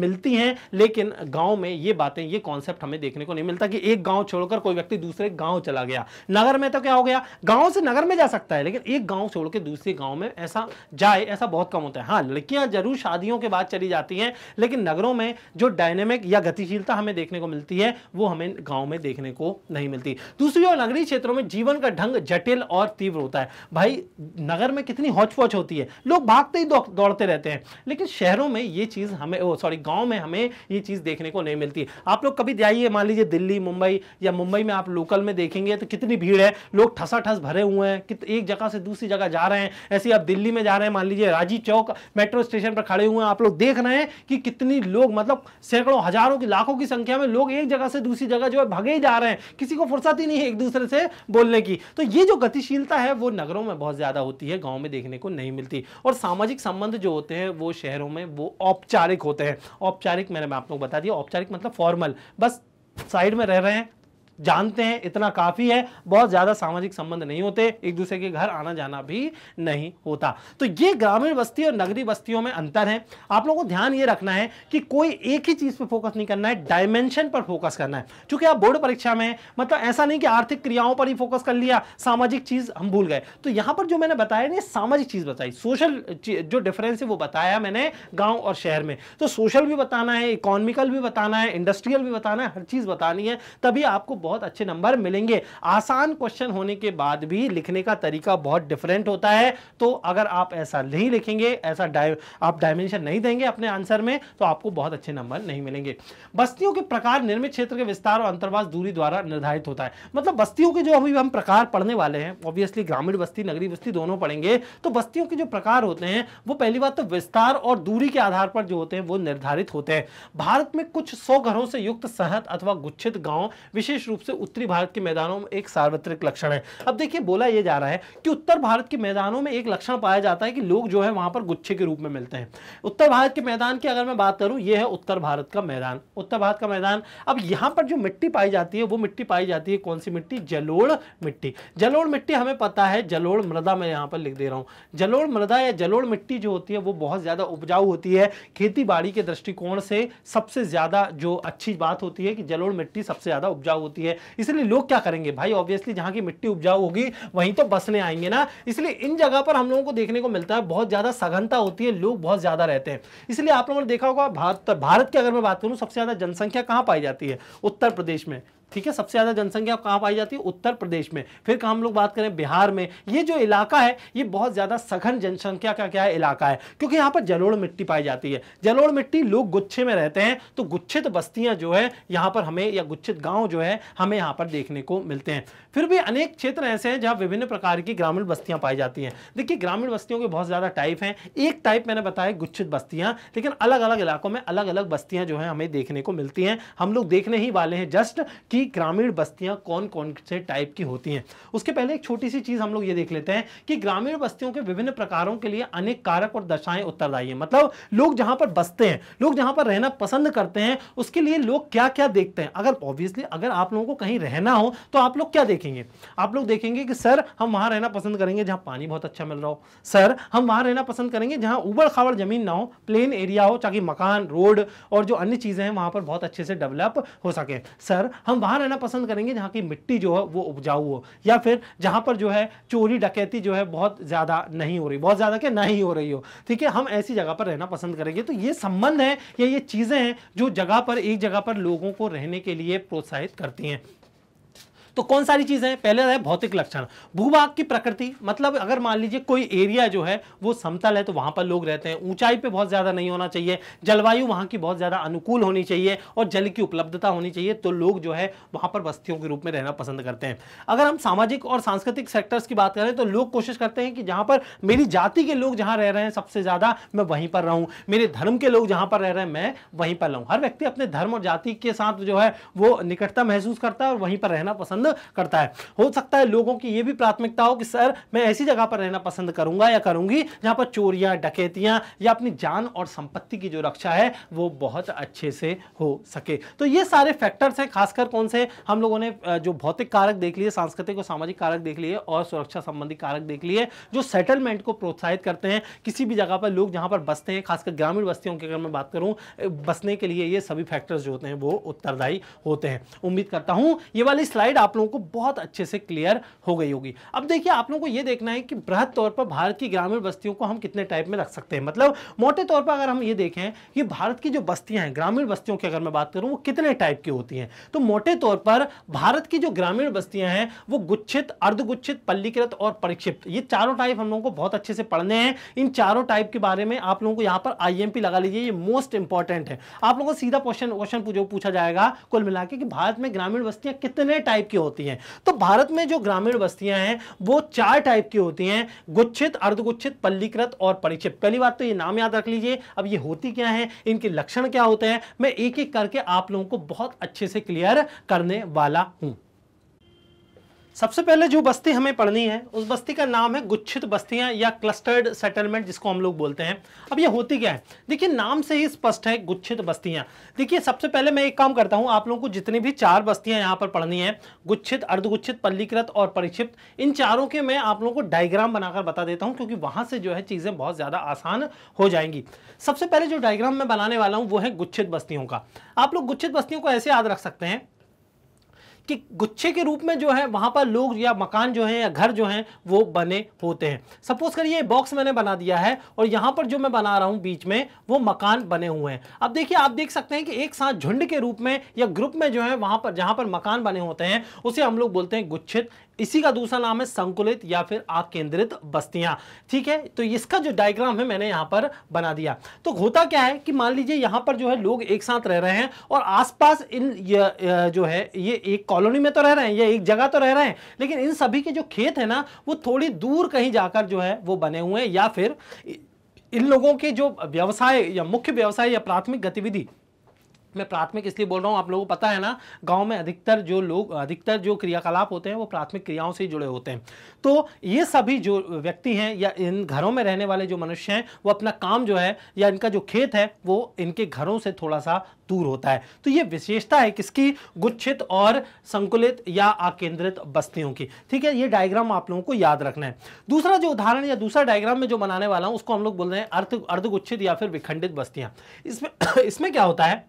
Speaker 1: मिलती हैं लेकिन गाँव में ये बातें ये कॉन्सेप्ट हमें देखने को नहीं मिलता कि एक गाँव छोड़कर कोई व्यक्ति दूसरे गाँव चला गया नगर में तो क्या क्या हो गया गांव से नगर में जा सकता है लेकिन एक गांव छोड़ के दूसरे गांव में ऐसा जाए ऐसा बहुत कम होता है हाँ लड़कियां जरूर शादियों के बाद चली जाती हैं लेकिन नगरों में जो डायनेमिक या गतिशीलता हमें देखने को मिलती है वो हमें गाँव में देखने को नहीं मिलती दूसरी ओर नगरीय क्षेत्रों में जीवन का ढंग जटिल और तीव्र होता है भाई नगर में कितनी हौचपौच होती है लोग भागते ही दौड़ते रहते हैं लेकिन शहरों में ये चीज़ हमें सॉरी गाँव में हमें ये चीज़ देखने को नहीं मिलती आप लोग कभी जाइए मान लीजिए दिल्ली मुंबई या मुंबई में आप लोकल में देखेंगे तो कितनी भीड़ है लोग लोग ठसाठस भरे हुए हैं कि एक जगह से दूसरी जगह जा रहे हैं ऐसे आप दिल्ली में जा रहे हैं मान लीजिए राजीव चौक मेट्रो स्टेशन पर खड़े हुए हैं आप लोग देख रहे हैं कि कितनी लोग मतलब सैकड़ों हजारों की लाखों की संख्या में लोग एक जगह से दूसरी जगह जो है भगे ही जा रहे हैं किसी को फुर्सत ही नहीं है एक दूसरे से बोलने की तो ये जो गतिशीलता है वो नगरों में बहुत ज़्यादा होती है गाँव में देखने को नहीं मिलती और सामाजिक संबंध जो होते हैं वो शहरों में वो औपचारिक होते हैं औपचारिक मैंने आप लोग बता दिया औपचारिक मतलब फॉर्मल बस साइड में रह रहे हैं जानते हैं इतना काफ़ी है बहुत ज़्यादा सामाजिक संबंध नहीं होते एक दूसरे के घर आना जाना भी नहीं होता तो ये ग्रामीण बस्ती और नगरीय बस्तियों में अंतर है आप लोगों को ध्यान ये रखना है कि कोई एक ही चीज़ पर फोकस नहीं करना है डायमेंशन पर फोकस करना है चूंकि आप बोर्ड परीक्षा में मतलब ऐसा नहीं कि आर्थिक क्रियाओं पर ही फोकस कर लिया सामाजिक चीज़ हम भूल गए तो यहाँ पर जो मैंने बताया ना सामाजिक चीज़ बताई सोशल जो डिफरेंस है वो बताया मैंने गाँव और शहर में तो सोशल भी बताना है इकोनॉमिकल भी बताना है इंडस्ट्रियल भी बताना है हर चीज़ बतानी है तभी आपको बहुत अच्छे नंबर मिलेंगे आसान क्वेश्चन होने के बाद भी लिखने का तरीका बहुत डिफरेंट होता है तो अगर आप ऐसा नहीं लिखेंगे ऐसा डाय आप डायमेंशन नहीं देंगे अपने आंसर में तो आपको बहुत अच्छे नंबर नहीं मिलेंगे बस्तियों के प्रकार निर्मित क्षेत्र के विस्तार और अंतर्वास दूरी द्वारा निर्धारित होता है मतलब बस्तियों के जो अभी हम प्रकार पढ़ने वाले हैं ऑब्वियसली ग्रामीण बस्ती नगरी बस्ती दोनों पढ़ेंगे तो बस्तियों के जो प्रकार होते हैं वो पहली बात तो विस्तार और दूरी के आधार पर जो होते हैं वो निर्धारित होते हैं भारत में कुछ सौ घरों से युक्त सहत अथवा गुच्छित गांव विशेष रूप रूप से उत्तरी भारत के मैदानों में एक सार्वत्रिक लक्षण है अब देखिए बोला यह जा रहा है कि उत्तर भारत के मैदानों में एक लक्षण पाया जाता है कि लोग जो है वहां पर गुच्छे के रूप में मिलते हैं उत्तर भारत के मैदान की अगर मैं बात करूं यह है उत्तर भारत का मैदान उत्तर भारत का मैदान अब यहां पर जो मिट्टी पाई जाती है वो मिट्टी पाई जाती है कौन सी मिट्टी जलोड़ मिट्टी जलोड़ मिट्टी हमें पता है जलोड़ मृदा मैं यहां पर लिख दे रहा हूं जलोड़ मृदा या जलोड़ मिट्टी जो होती है वो बहुत ज़्यादा उपजाऊ होती है खेती बाड़ी के दृष्टिकोण से सबसे ज़्यादा जो अच्छी बात होती है कि जलोड़ मिट्टी सबसे ज़्यादा उपजाऊ होती है है इसलिए लोग क्या करेंगे भाई ऑब्वियसली जहां की मिट्टी उपजाऊ होगी वहीं तो बसने आएंगे ना इसलिए इन जगह पर हम लोगों को देखने को मिलता है बहुत ज़्यादा सघनता होती है लोग बहुत ज़्यादा रहते हैं इसलिए आप लोगों ने देखा होगा भारत भारत की अगर मैं बात करूं सबसे ज़्यादा जनसंख्या कहां पाई जाती है उत्तर प्रदेश में ठीक है सबसे ज़्यादा जनसंख्या कहाँ पाई जाती है उत्तर प्रदेश में फिर हम लोग बात करें बिहार में ये जो इलाका है ये बहुत ज़्यादा सघन जनसंख्या का क्या है इलाका है क्योंकि यहां पर जलोड़ मिट्टी पाई जाती है जलोड़ मिट्टी लोग गुच्छे में रहते हैं तो गुच्छित बस्तियां जो है यहाँ पर हमें या गुच्छित गांव जो है हमें यहाँ पर देखने को मिलते हैं फिर भी अनेक क्षेत्र ऐसे हैं जहां विभिन्न प्रकार की ग्रामीण बस्तियां पाई जाती हैं देखिए ग्रामीण बस्तियों के बहुत ज़्यादा टाइप हैं एक टाइप मैंने बताया गुच्छित बस्तियां लेकिन अलग अलग इलाकों में अलग अलग बस्तियां जो है हमें देखने को मिलती हैं हम लोग देखने ही वाले हैं जस्ट कि कि ग्रामीण बस्तियां कौन कौन से टाइप की होती हैं उसके पहले एक छोटी सी चीज़ हम लोग ये देख लेते हैं कि ग्रामीण बस्तियों के विभिन्न प्रकारों के लिए अनेक कारक और दशाएं उत्तरदायी हैं मतलब लोग जहां पर बसते हैं लोग जहां पर रहना पसंद करते हैं उसके लिए लोग क्या क्या देखते हैं अगर ऑब्वियसली अगर आप लोगों को कहीं रहना हो तो आप लोग क्या देखेंगे आप लोग देखेंगे कि सर हम वहां रहना पसंद करेंगे जहां पानी बहुत अच्छा मिल रहा हो सर हम वहां रहना पसंद करेंगे जहां उबड़ खाबड़ जमीन ना हो प्लेन एरिया हो ताकि मकान रोड और जो अन्य चीज़ें हैं वहां पर बहुत अच्छे से डेवलप हो सके सर हम वहां रहना पसंद करेंगे जहाँ की मिट्टी जो है वो उपजाऊ हो या फिर जहाँ पर जो है चोरी डकैती जो है बहुत ज़्यादा नहीं हो रही बहुत ज़्यादा क्या नहीं हो रही हो ठीक है हम ऐसी जगह पर रहना पसंद करेंगे तो ये संबंध है या ये चीज़ें हैं जो जगह पर एक जगह पर लोगों को रहने के लिए प्रोत्साहित करती हैं तो कौन सारी चीज़ें हैं पहले है भौतिक लक्षण भूभाग की प्रकृति मतलब अगर मान लीजिए कोई एरिया जो है वो समतल है तो वहाँ पर लोग रहते हैं ऊंचाई पे बहुत ज़्यादा नहीं होना चाहिए जलवायु वहाँ की बहुत ज़्यादा अनुकूल होनी चाहिए और जल की उपलब्धता होनी चाहिए तो लोग जो है वहाँ पर बस्तियों के रूप में रहना पसंद करते हैं अगर हम सामाजिक और सांस्कृतिक सेक्टर्स की बात करें तो लोग कोशिश करते हैं कि जहाँ पर मेरी जाति के लोग जहाँ रह रहे हैं सबसे ज़्यादा मैं वहीं पर रहूँ मेरे धर्म के लोग जहाँ पर रह रहे हैं मैं वहीं पर रहूँ हर व्यक्ति अपने धर्म और जाति के साथ जो है वो निकटता महसूस करता है और वहीं पर रहना पसंद पसंद करता है हो सकता है लोगों की यह भी प्राथमिकता हो कि सर मैं ऐसी जगह पर रहना पसंद करूंगा या करूंगी जहां पर चोरियां डकैतियां या अपनी जान और संपत्ति की जो रक्षा है वो बहुत अच्छे से हो सके तो ये सारे फैक्टर्स हैं खासकर कौन से हम लोगों ने जो भौतिक कारक देख लिए सांस्कृतिक और सामाजिक कारक देख लिए और सुरक्षा संबंधी कारक देख लिए जो सेटलमेंट को प्रोत्साहित करते हैं किसी भी जगह पर लोग जहां पर बसते हैं खासकर ग्रामीण बस्तियों की अगर मैं बात करूं बसने के लिए ये सभी फैक्टर्स जो होते हैं वो उत्तरदायी होते हैं उम्मीद करता हूं ये वाली स्लाइड आप लोगों को बहुत अच्छे से क्लियर हो गई होगी अब देखिए आप लोगों को यह देखना है कि बृहद तौर पर भारत की ग्रामीण बस्तियों को हम कितने टाइप में रख सकते हैं मतलब मोटे तौर पर अगर हम ये देखें कि भारत की जो बस्तियां हैं ग्रामीण बस्तियों की अगर मैं बात करूं वो कितने टाइप की होती हैं तो मोटे तौर पर भारत की जो ग्रामीण बस्तियां हैं वो गुच्छित अर्धगुच्छित पल्लीकृत और परिक्षिप्त ये चारों टाइप हम लोगों को बहुत अच्छे से पढ़ने हैं इन चारों टाइप के बारे में आप लोगों को यहां पर आई लगा लीजिए ये मोस्ट इंपॉर्टेंट है आप लोगों को सीधा क्वेश्चन क्वेश्चन पूछा जाएगा कुल मिला कि भारत में ग्रामीण बस्तियां कितने टाइप की होती हैं तो भारत में जो ग्रामीण बस्तियां हैं वो चार टाइप की होती हैं गुच्छित अर्धगुच्छित पल्लीकृत और परिक्षिप्त पहली बात तो ये नाम याद रख लीजिए अब ये होती क्या है इनके लक्षण क्या होते हैं मैं एक एक करके आप लोगों को बहुत अच्छे से क्लियर करने वाला हूं सबसे पहले जो बस्ती हमें पढ़नी है उस बस्ती का नाम है गुच्छित बस्तियां या क्लस्टर्ड सेटलमेंट जिसको हम लोग बोलते हैं अब ये होती क्या है देखिए नाम से ही स्पष्ट है गुच्छित बस्तियां देखिए सबसे पहले मैं एक काम करता हूं आप लोगों को जितनी भी चार बस्तियां यहां पर पढ़नी है गुच्छित अर्धगुच्छित पल्लीकृत और परिक्षिप्त इन चारों के मैं आप लोगों को डायग्राम बनाकर बता देता हूँ क्योंकि वहां से जो है चीज़ें बहुत ज़्यादा आसान हो जाएंगी सबसे पहले जो डायग्राम मैं बनाने वाला हूँ वो है गुच्छित बस्तियों का आप लोग गुच्छित बस्तियों को ऐसे याद रख सकते हैं कि गुच्छे के रूप में जो है वहां पर लोग या मकान जो है या घर जो है वो बने होते हैं सपोज करिए बॉक्स मैंने बना दिया है और यहाँ पर जो मैं बना रहा हूं बीच में वो मकान बने हुए हैं अब देखिए आप देख सकते हैं कि एक साथ झुंड के रूप में या ग्रुप में जो है वहां पर जहां पर मकान बने होते हैं उसे हम लोग बोलते हैं गुच्छित इसी का दूसरा नाम है संकुलित या फिर आकेंद्रित बस्तियां ठीक है तो इसका जो डायग्राम है मैंने यहाँ पर बना दिया तो होता क्या है कि मान लीजिए यहाँ पर जो है लोग एक साथ रह रहे हैं और आसपास इन य, य, जो है ये एक कॉलोनी में तो रह रहे हैं या एक जगह तो रह रहे हैं लेकिन इन सभी के जो खेत है ना वो थोड़ी दूर कहीं जाकर जो है वो बने हुए हैं या फिर इन लोगों के जो व्यवसाय या मुख्य व्यवसाय या प्राथमिक गतिविधि मैं प्राथमिक इसलिए बोल रहा हूँ आप लोगों को पता है ना गाँव में अधिकतर जो लोग अधिकतर जो क्रियाकलाप होते हैं वो प्राथमिक क्रियाओं से जुड़े होते हैं तो ये सभी जो व्यक्ति हैं या इन घरों में रहने वाले जो मनुष्य हैं वो अपना काम जो है या इनका जो खेत है वो इनके घरों से थोड़ा सा दूर होता है तो ये विशेषता है किसकी गुच्छित और संकुलित या आकेंद्रित बस्तियों की ठीक है ये डायग्राम आप लोगों को याद रखना है दूसरा जो उदाहरण या दूसरा डायग्राम में जो बनाने वाला हूँ उसको हम लोग बोल रहे हैं अर्थ अर्धगुच्छित या फिर विखंडित बस्तियाँ इसमें इसमें क्या होता है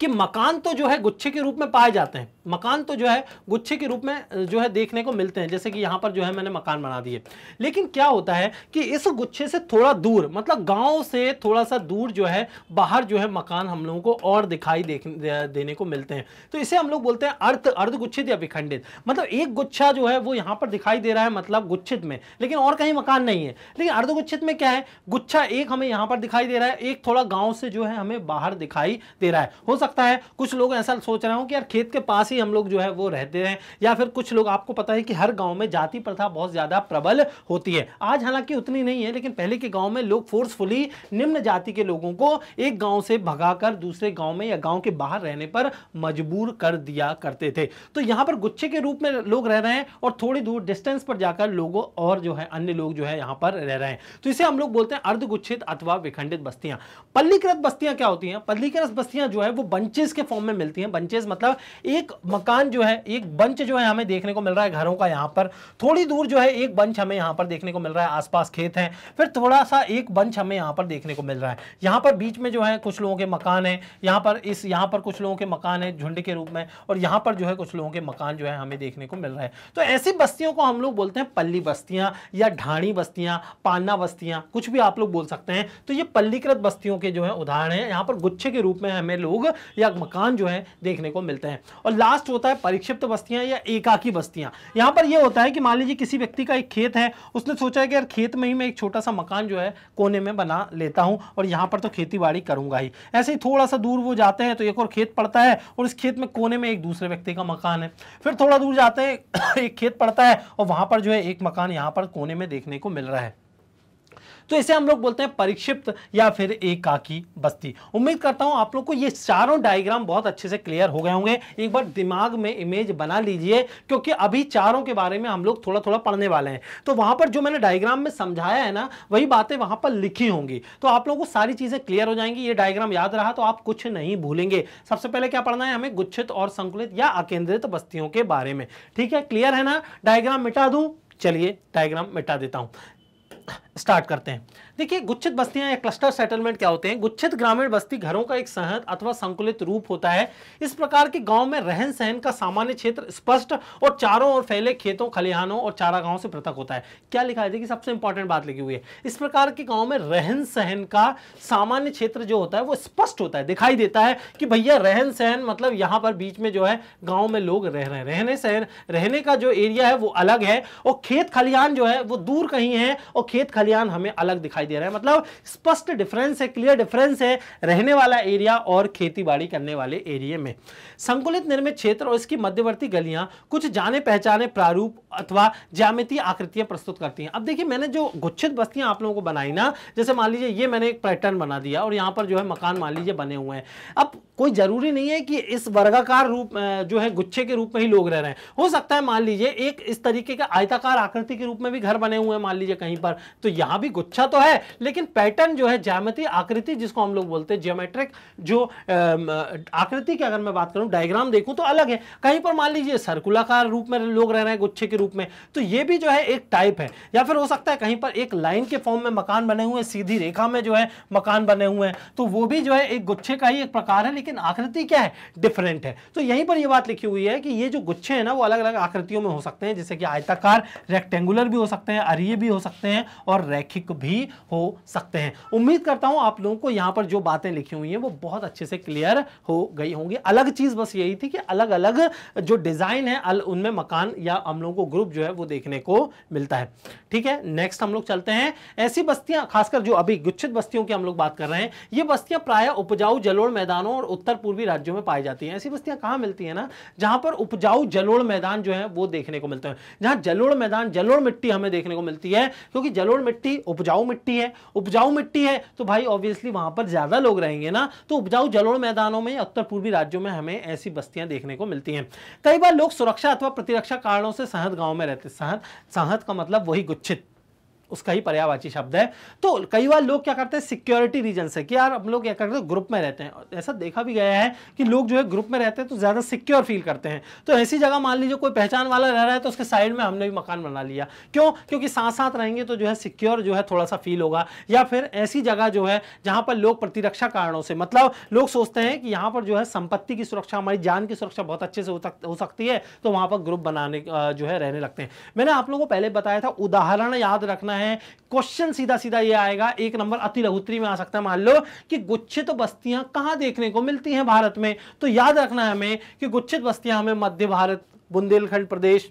Speaker 1: कि मकान तो जो है गुच्छे के रूप में पाए जाते हैं मकान तो जो है गुच्छे के रूप में जो है देखने को मिलते हैं जैसे कि यहां पर जो है मैंने मकान बना दिए लेकिन क्या होता है कि इस गुच्छे से थोड़ा दूर मतलब गांव से थोड़ा सा दूर जो है बाहर जो है मकान हम लोगों को और दिखाई देख देने को मिलते हैं तो इसे हम लोग बोलते हैं अर्थ अर्धगुच्छित या विखंडित मतलब एक गुच्छा जो है वो यहां पर दिखाई दे रहा है मतलब गुच्छित में लेकिन और कहीं मकान नहीं है लेकिन अर्धगुच्छित में क्या है गुच्छा एक हमें यहां पर दिखाई दे रहा है एक थोड़ा गाँव से जो है हमें बाहर दिखाई दे रहा है हो सकता है कुछ लोग ऐसा सोच रहे हो कि यार खेत के पास ही हम लोग जो है वो रहते हैं या फिर कुछ लोग आपको पता है कि हर गांव में जाति प्रथा बहुत ज़्यादा प्रबल होती है आज हालांकि उतनी नहीं है लेकिन पहले के गांव में लोग फोर्सफुली निम्न जाति के लोगों को एक गांव से भगाकर दूसरे गाँव में या गाँव के बाहर रहने पर मजबूर कर दिया करते थे तो यहाँ पर गुच्छे के रूप में लोग रह रहे हैं और थोड़ी दूर डिस्टेंस पर जाकर लोगों और जो है अन्य लोग जो है यहाँ पर रह रहे हैं तो इसे हम लोग बोलते हैं अर्धगुच्छित अथवा विखंडित बस्तियां पल्लीकृत बस्तियां क्या होती हैं पल्लीकृत बस्तियां जो है वो बंचेस के फॉर्म में मिलती हैं बंचेस मतलब एक मकान जो है एक बंच जो है हमें देखने को मिल रहा है घरों का यहाँ पर थोड़ी दूर जो है एक बंच हमें यहाँ पर देखने को मिल रहा है आसपास खेत हैं फिर थोड़ा सा एक बंच हमें यहाँ पर देखने को मिल रहा है यहाँ पर बीच में जो है कुछ लोगों के मकान है यहाँ पर इस यहाँ पर कुछ लोगों के मकान है झुंड के रूप में और यहाँ पर जो है कुछ लोगों के मकान जो है हमें देखने को मिल रहा है तो ऐसी बस्तियों को हम लोग बोलते हैं पल्ली बस्तियाँ या ढाणी बस्तियाँ पाना बस्तियाँ कुछ भी आप लोग बोल सकते हैं तो ये पल्लीकृत बस्तियों के जो है उदाहरण है यहाँ पर गुच्छे के रूप में हमें लोग या मकान जो है देखने को मिलते हैं और लास्ट होता है परिक्षिप्त बस्तियाँ या एकाकी बस्तियाँ यहाँ पर यह होता है कि मान लीजिए किसी व्यक्ति का एक खेत है उसने सोचा है कि यार खेत में ही मैं एक छोटा सा मकान जो है कोने में बना लेता हूँ और यहाँ पर तो खेती बाड़ी करूंगा ही ऐसे ही थोड़ा सा दूर वो जाते हैं तो एक और खेत पड़ता है और इस खेत में कोने में एक दूसरे व्यक्ति का मकान है फिर थोड़ा दूर जाते हैं एक खेत पड़ता है और वहाँ पर जो है एक मकान यहाँ पर कोने में देखने को मिल रहा है तो इसे हम लोग बोलते हैं परिक्षिप्त या फिर एकाकी बस्ती उम्मीद करता हूं आप लोग को ये चारों डायग्राम बहुत अच्छे से क्लियर हो गए होंगे एक बार दिमाग में इमेज बना लीजिए क्योंकि अभी चारों के बारे में हम लोग थोड़ा थोड़ा पढ़ने वाले हैं तो वहां पर जो मैंने डायग्राम में समझाया है ना वही बातें वहां पर लिखी होंगी तो आप लोगों को सारी चीजें क्लियर हो जाएंगी ये डायग्राम याद रहा तो आप कुछ नहीं भूलेंगे सबसे पहले क्या पढ़ना है हमें गुच्छित और संकुलित या अकेंद्रित बस्तियों के बारे में ठीक है क्लियर है ना डायग्राम मिटा दू चलिए डायग्राम मिटा देता हूं स्टार्ट करते हैं देखिए गुच्छित बस्तियां या क्लस्टर सेटलमेंट क्या होते हैं गुच्छित ग्रामीण बस्ती घरों का एक सहद अथवा संकुलित रूप होता है इस प्रकार के गांव में रहन सहन का सामान्य क्षेत्र स्पष्ट और चारों ओर फैले खेतों खलिहानों और चारागाहों से पृथक होता है क्या लिखा है देखिए सबसे इंपॉर्टेंट बात लिखी हुई है इस प्रकार के गाँव में रहन सहन का सामान्य क्षेत्र जो होता है वो स्पष्ट होता है दिखाई देता है कि भैया रहन सहन मतलब यहाँ पर बीच में जो है गाँव में लोग रह रहे हैं रहने सहन रहने का जो एरिया है वो अलग है और खेत खलिहान जो है वो दूर कहीं है और खेत खलियान हमें अलग दिखाई दे रहा है मतलब स्पष्ट डिफरेंस है क्लियर डिफरेंस है रहने वाला एरिया और खेती बाड़ी करने वाले एरिए में संकुलित निर्मित क्षेत्र और इसकी मध्यवर्ती गलियां कुछ जाने पहचाने प्रारूप अथवा ज्यामितीय आकृतियां प्रस्तुत करती हैं अब देखिए मैंने जो गुच्छित बस्तियां आप लोगों को बनाई ना जैसे मान लीजिए ये मैंने एक पैटर्न बना दिया और यहाँ पर जो है मकान मान लीजिए बने हुए हैं अब कोई जरूरी नहीं है कि इस वर्गाकार रूप जो है गुच्छे के रूप में ही लोग रह रहे हैं हो सकता है मान लीजिए एक इस तरीके का आयताकार आकृति के रूप में भी घर बने हुए हैं मान लीजिए कहीं पर तो यहां भी गुच्छा तो है लेकिन पैटर्न जो है ज्यामिति आकृति जिसको हम लोग बोलते हैं ज्योमेट्रिक जो आकृति की अगर मैं बात करूं डायग्राम देखूं तो अलग है कहीं पर मान लीजिए सर्कुलाकार रूप में लोग रह रहे हैं गुच्छे के रूप में तो ये भी जो है एक टाइप है या फिर हो सकता है कहीं पर एक लाइन के फॉर्म में मकान बने हुए सीधी रेखा में जो है मकान बने हुए हैं तो वो भी जो है एक गुच्छे का ही एक प्रकार है लेकिन आकृति क्या है डिफरेंट है तो यहीं पर यह बात लिखी हुई है कि ये जो गुच्छे हैं ना वो अलग अलग आकृतियों में हो सकते हैं जैसे कि आयताकार रेक्टेंगुलर भी हो सकते हैं अरिये भी हो सकते हैं और रैखिक भी हो सकते हैं उम्मीद करता हूं आप लोगों को यहां पर जो बातें लिखी हुई हैं वो बहुत अच्छे से क्लियर हो गई होंगी अलग चीज़ बस यही थी कि अलग अलग जो डिज़ाइन है उनमें मकान या हम लोगों को ग्रुप जो है वो देखने को मिलता है ठीक है नेक्स्ट हम लोग चलते हैं ऐसी बस्तियां खासकर जो अभी गुच्छित बस्तियों की हम लोग बात कर रहे हैं ये बस्तियां प्राय उपजाऊ जलोड़ मैदानों और उत्तर पूर्वी राज्यों में पाई जाती है ऐसी बस्तियां कहां मिलती है ना जहां पर उपजाऊ जलोड़ मैदान जो है वो देखने को मिलते हैं जहां जलोड़ मैदान जलोड़ मिट्टी हमें देखने को मिलती है क्योंकि जलोड़ मिट्टी उपजाऊ मिट्टी है उपजाऊ मिट्टी है तो भाई ऑब्वियसली वहां पर ज्यादा लोग रहेंगे ना तो उपजाऊ जलोड़ मैदानों में उत्तर पूर्वी राज्यों में हमें ऐसी बस्तियां देखने को मिलती हैं कई बार लोग सुरक्षा अथवा प्रतिरक्षा कारणों से सहद गांव में रहते सहद सहद का मतलब वही गुच्छित उसका ही पर्यावाची शब्द है तो कई बार लोग क्या करते हैं सिक्योरिटी रीजन से कि यार हम लोग क्या करते हैं ग्रुप में रहते हैं ऐसा देखा भी गया है कि लोग जो है ग्रुप में रहते हैं तो ज़्यादा सिक्योर फील करते हैं तो ऐसी जगह मान लीजिए कोई पहचान वाला रह रहा है तो उसके साइड में हमने भी मकान बना लिया क्यों क्योंकि साथ साथ रहेंगे तो जो है सिक्योर जो है थोड़ा सा फील होगा या फिर ऐसी जगह जो है जहां पर लोग प्रतिरक्षा कारणों से मतलब लोग सोचते हैं कि यहां पर जो है संपत्ति की सुरक्षा हमारी जान की सुरक्षा बहुत अच्छे से हो सकती है तो वहां पर ग्रुप बनाने जो है रहने लगते हैं मैंने आप लोगों को पहले बताया था उदाहरण याद रखना है है क्वेश्चन सीधा सीधा ये आएगा एक नंबर अति लघुत्री में आ सकता है मान लो कि गुच्छित तो बस्तियां कहां देखने को मिलती हैं भारत में तो याद रखना है हमें कि गुच्छित बस्तियां हमें मध्य भारत बुंदेलखंड प्रदेश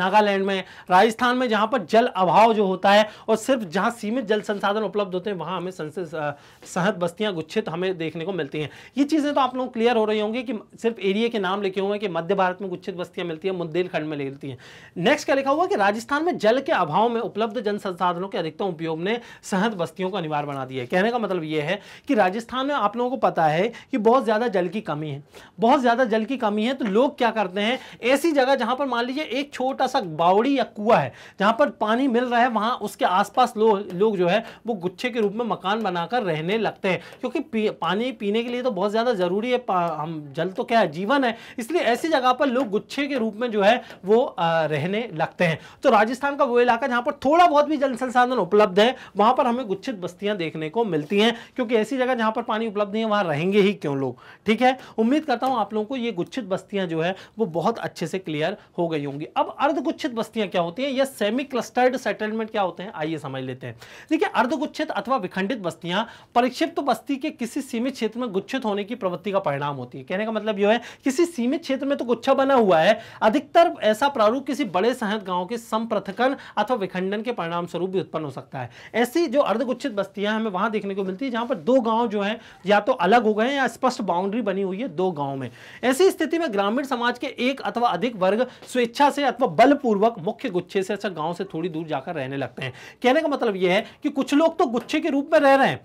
Speaker 1: नागालैंड में राजस्थान में जहाँ पर जल अभाव जो होता है और सिर्फ जहाँ सीमित जल संसाधन उपलब्ध होते हैं वहाँ हमें सहद बस्तियाँ गुच्छित हमें देखने को मिलती हैं ये चीज़ें तो आप लोगों को क्लियर हो रही होंगी कि सिर्फ एरिया के नाम लिखे हुए हैं कि मध्य भारत में गुच्छित बस्तियाँ मिलती हैं मुद्देलखंड में मिलती हैं नेक्स्ट क्या लिखा हुआ कि राजस्थान में जल के अभाव में उपलब्ध जन संसाधनों के अधिकतम उपयोग ने सहद बस्तियों को अनिवार्य बना दिया है कहने का मतलब ये है कि राजस्थान में आप लोगों को पता है कि बहुत ज़्यादा जल की कमी है बहुत ज़्यादा जल की कमी है तो लोग क्या करते हैं ऐसी जगह जहाँ पर मान लीजिए एक छोटा छोटा सा बावड़ी या कुआ है जहाँ पर पानी मिल रहा है वहाँ उसके आसपास लोग लो जो है वो गुच्छे के रूप में मकान बनाकर रहने लगते हैं क्योंकि पी, पानी पीने के लिए तो बहुत ज़्यादा ज़रूरी है हम जल तो क्या है जीवन है इसलिए ऐसी जगह पर लोग गुच्छे के रूप में जो है वो आ, रहने लगते हैं तो राजस्थान का वो इलाका जहाँ पर थोड़ा बहुत भी जल संसाधन उपलब्ध है वहाँ पर हमें गुच्छित बस्तियाँ देखने को मिलती हैं क्योंकि ऐसी जगह जहाँ पर पानी उपलब्ध नहीं है वहाँ रहेंगे ही क्यों लोग ठीक है उम्मीद करता हूँ आप लोगों को ये गुच्छित बस्तियाँ जो है वो बहुत अच्छे से क्लियर हो गई होंगी अब अर्ध अर्धगुच्छित बस्तियां क्या होती हैं या सेमी क्लस्टर्ड सेटलमेंट क्या होते हैं आइए समझ लेते हैं देखिए अर्धगुच्छित अथवा विखंडित बस्तियां परिक्षिप्त बस्ती के किसी सीमित क्षेत्र में गुच्छित होने की प्रवृत्ति का परिणाम होती है कहने का मतलब यह है किसी सीमित क्षेत्र में तो गुच्छा बना हुआ है अधिकतर ऐसा प्रारूप किसी बड़े सहत गांव के संप्रथकन अथवा विखंडन के परिणाम स्वरूप भी उत्पन्न हो सकता है ऐसी जो अर्धगुच्छित बस्तियां हमें वहां देखने को मिलती है जहां पर दो गांव जो है या तो अलग हो गए या स्पष्ट बाउंड्री बनी हुई है दो गांव में ऐसी स्थिति में ग्रामीण समाज के एक अथवा अधिक वर्ग स्वेच्छा से अथवा बलपूर्वक मुख्य गुच्छे से ऐसा अच्छा, गांव से थोड़ी दूर जाकर रहने लगते हैं कहने का मतलब यह है कि कुछ लोग तो गुच्छे के रूप में रह रहे हैं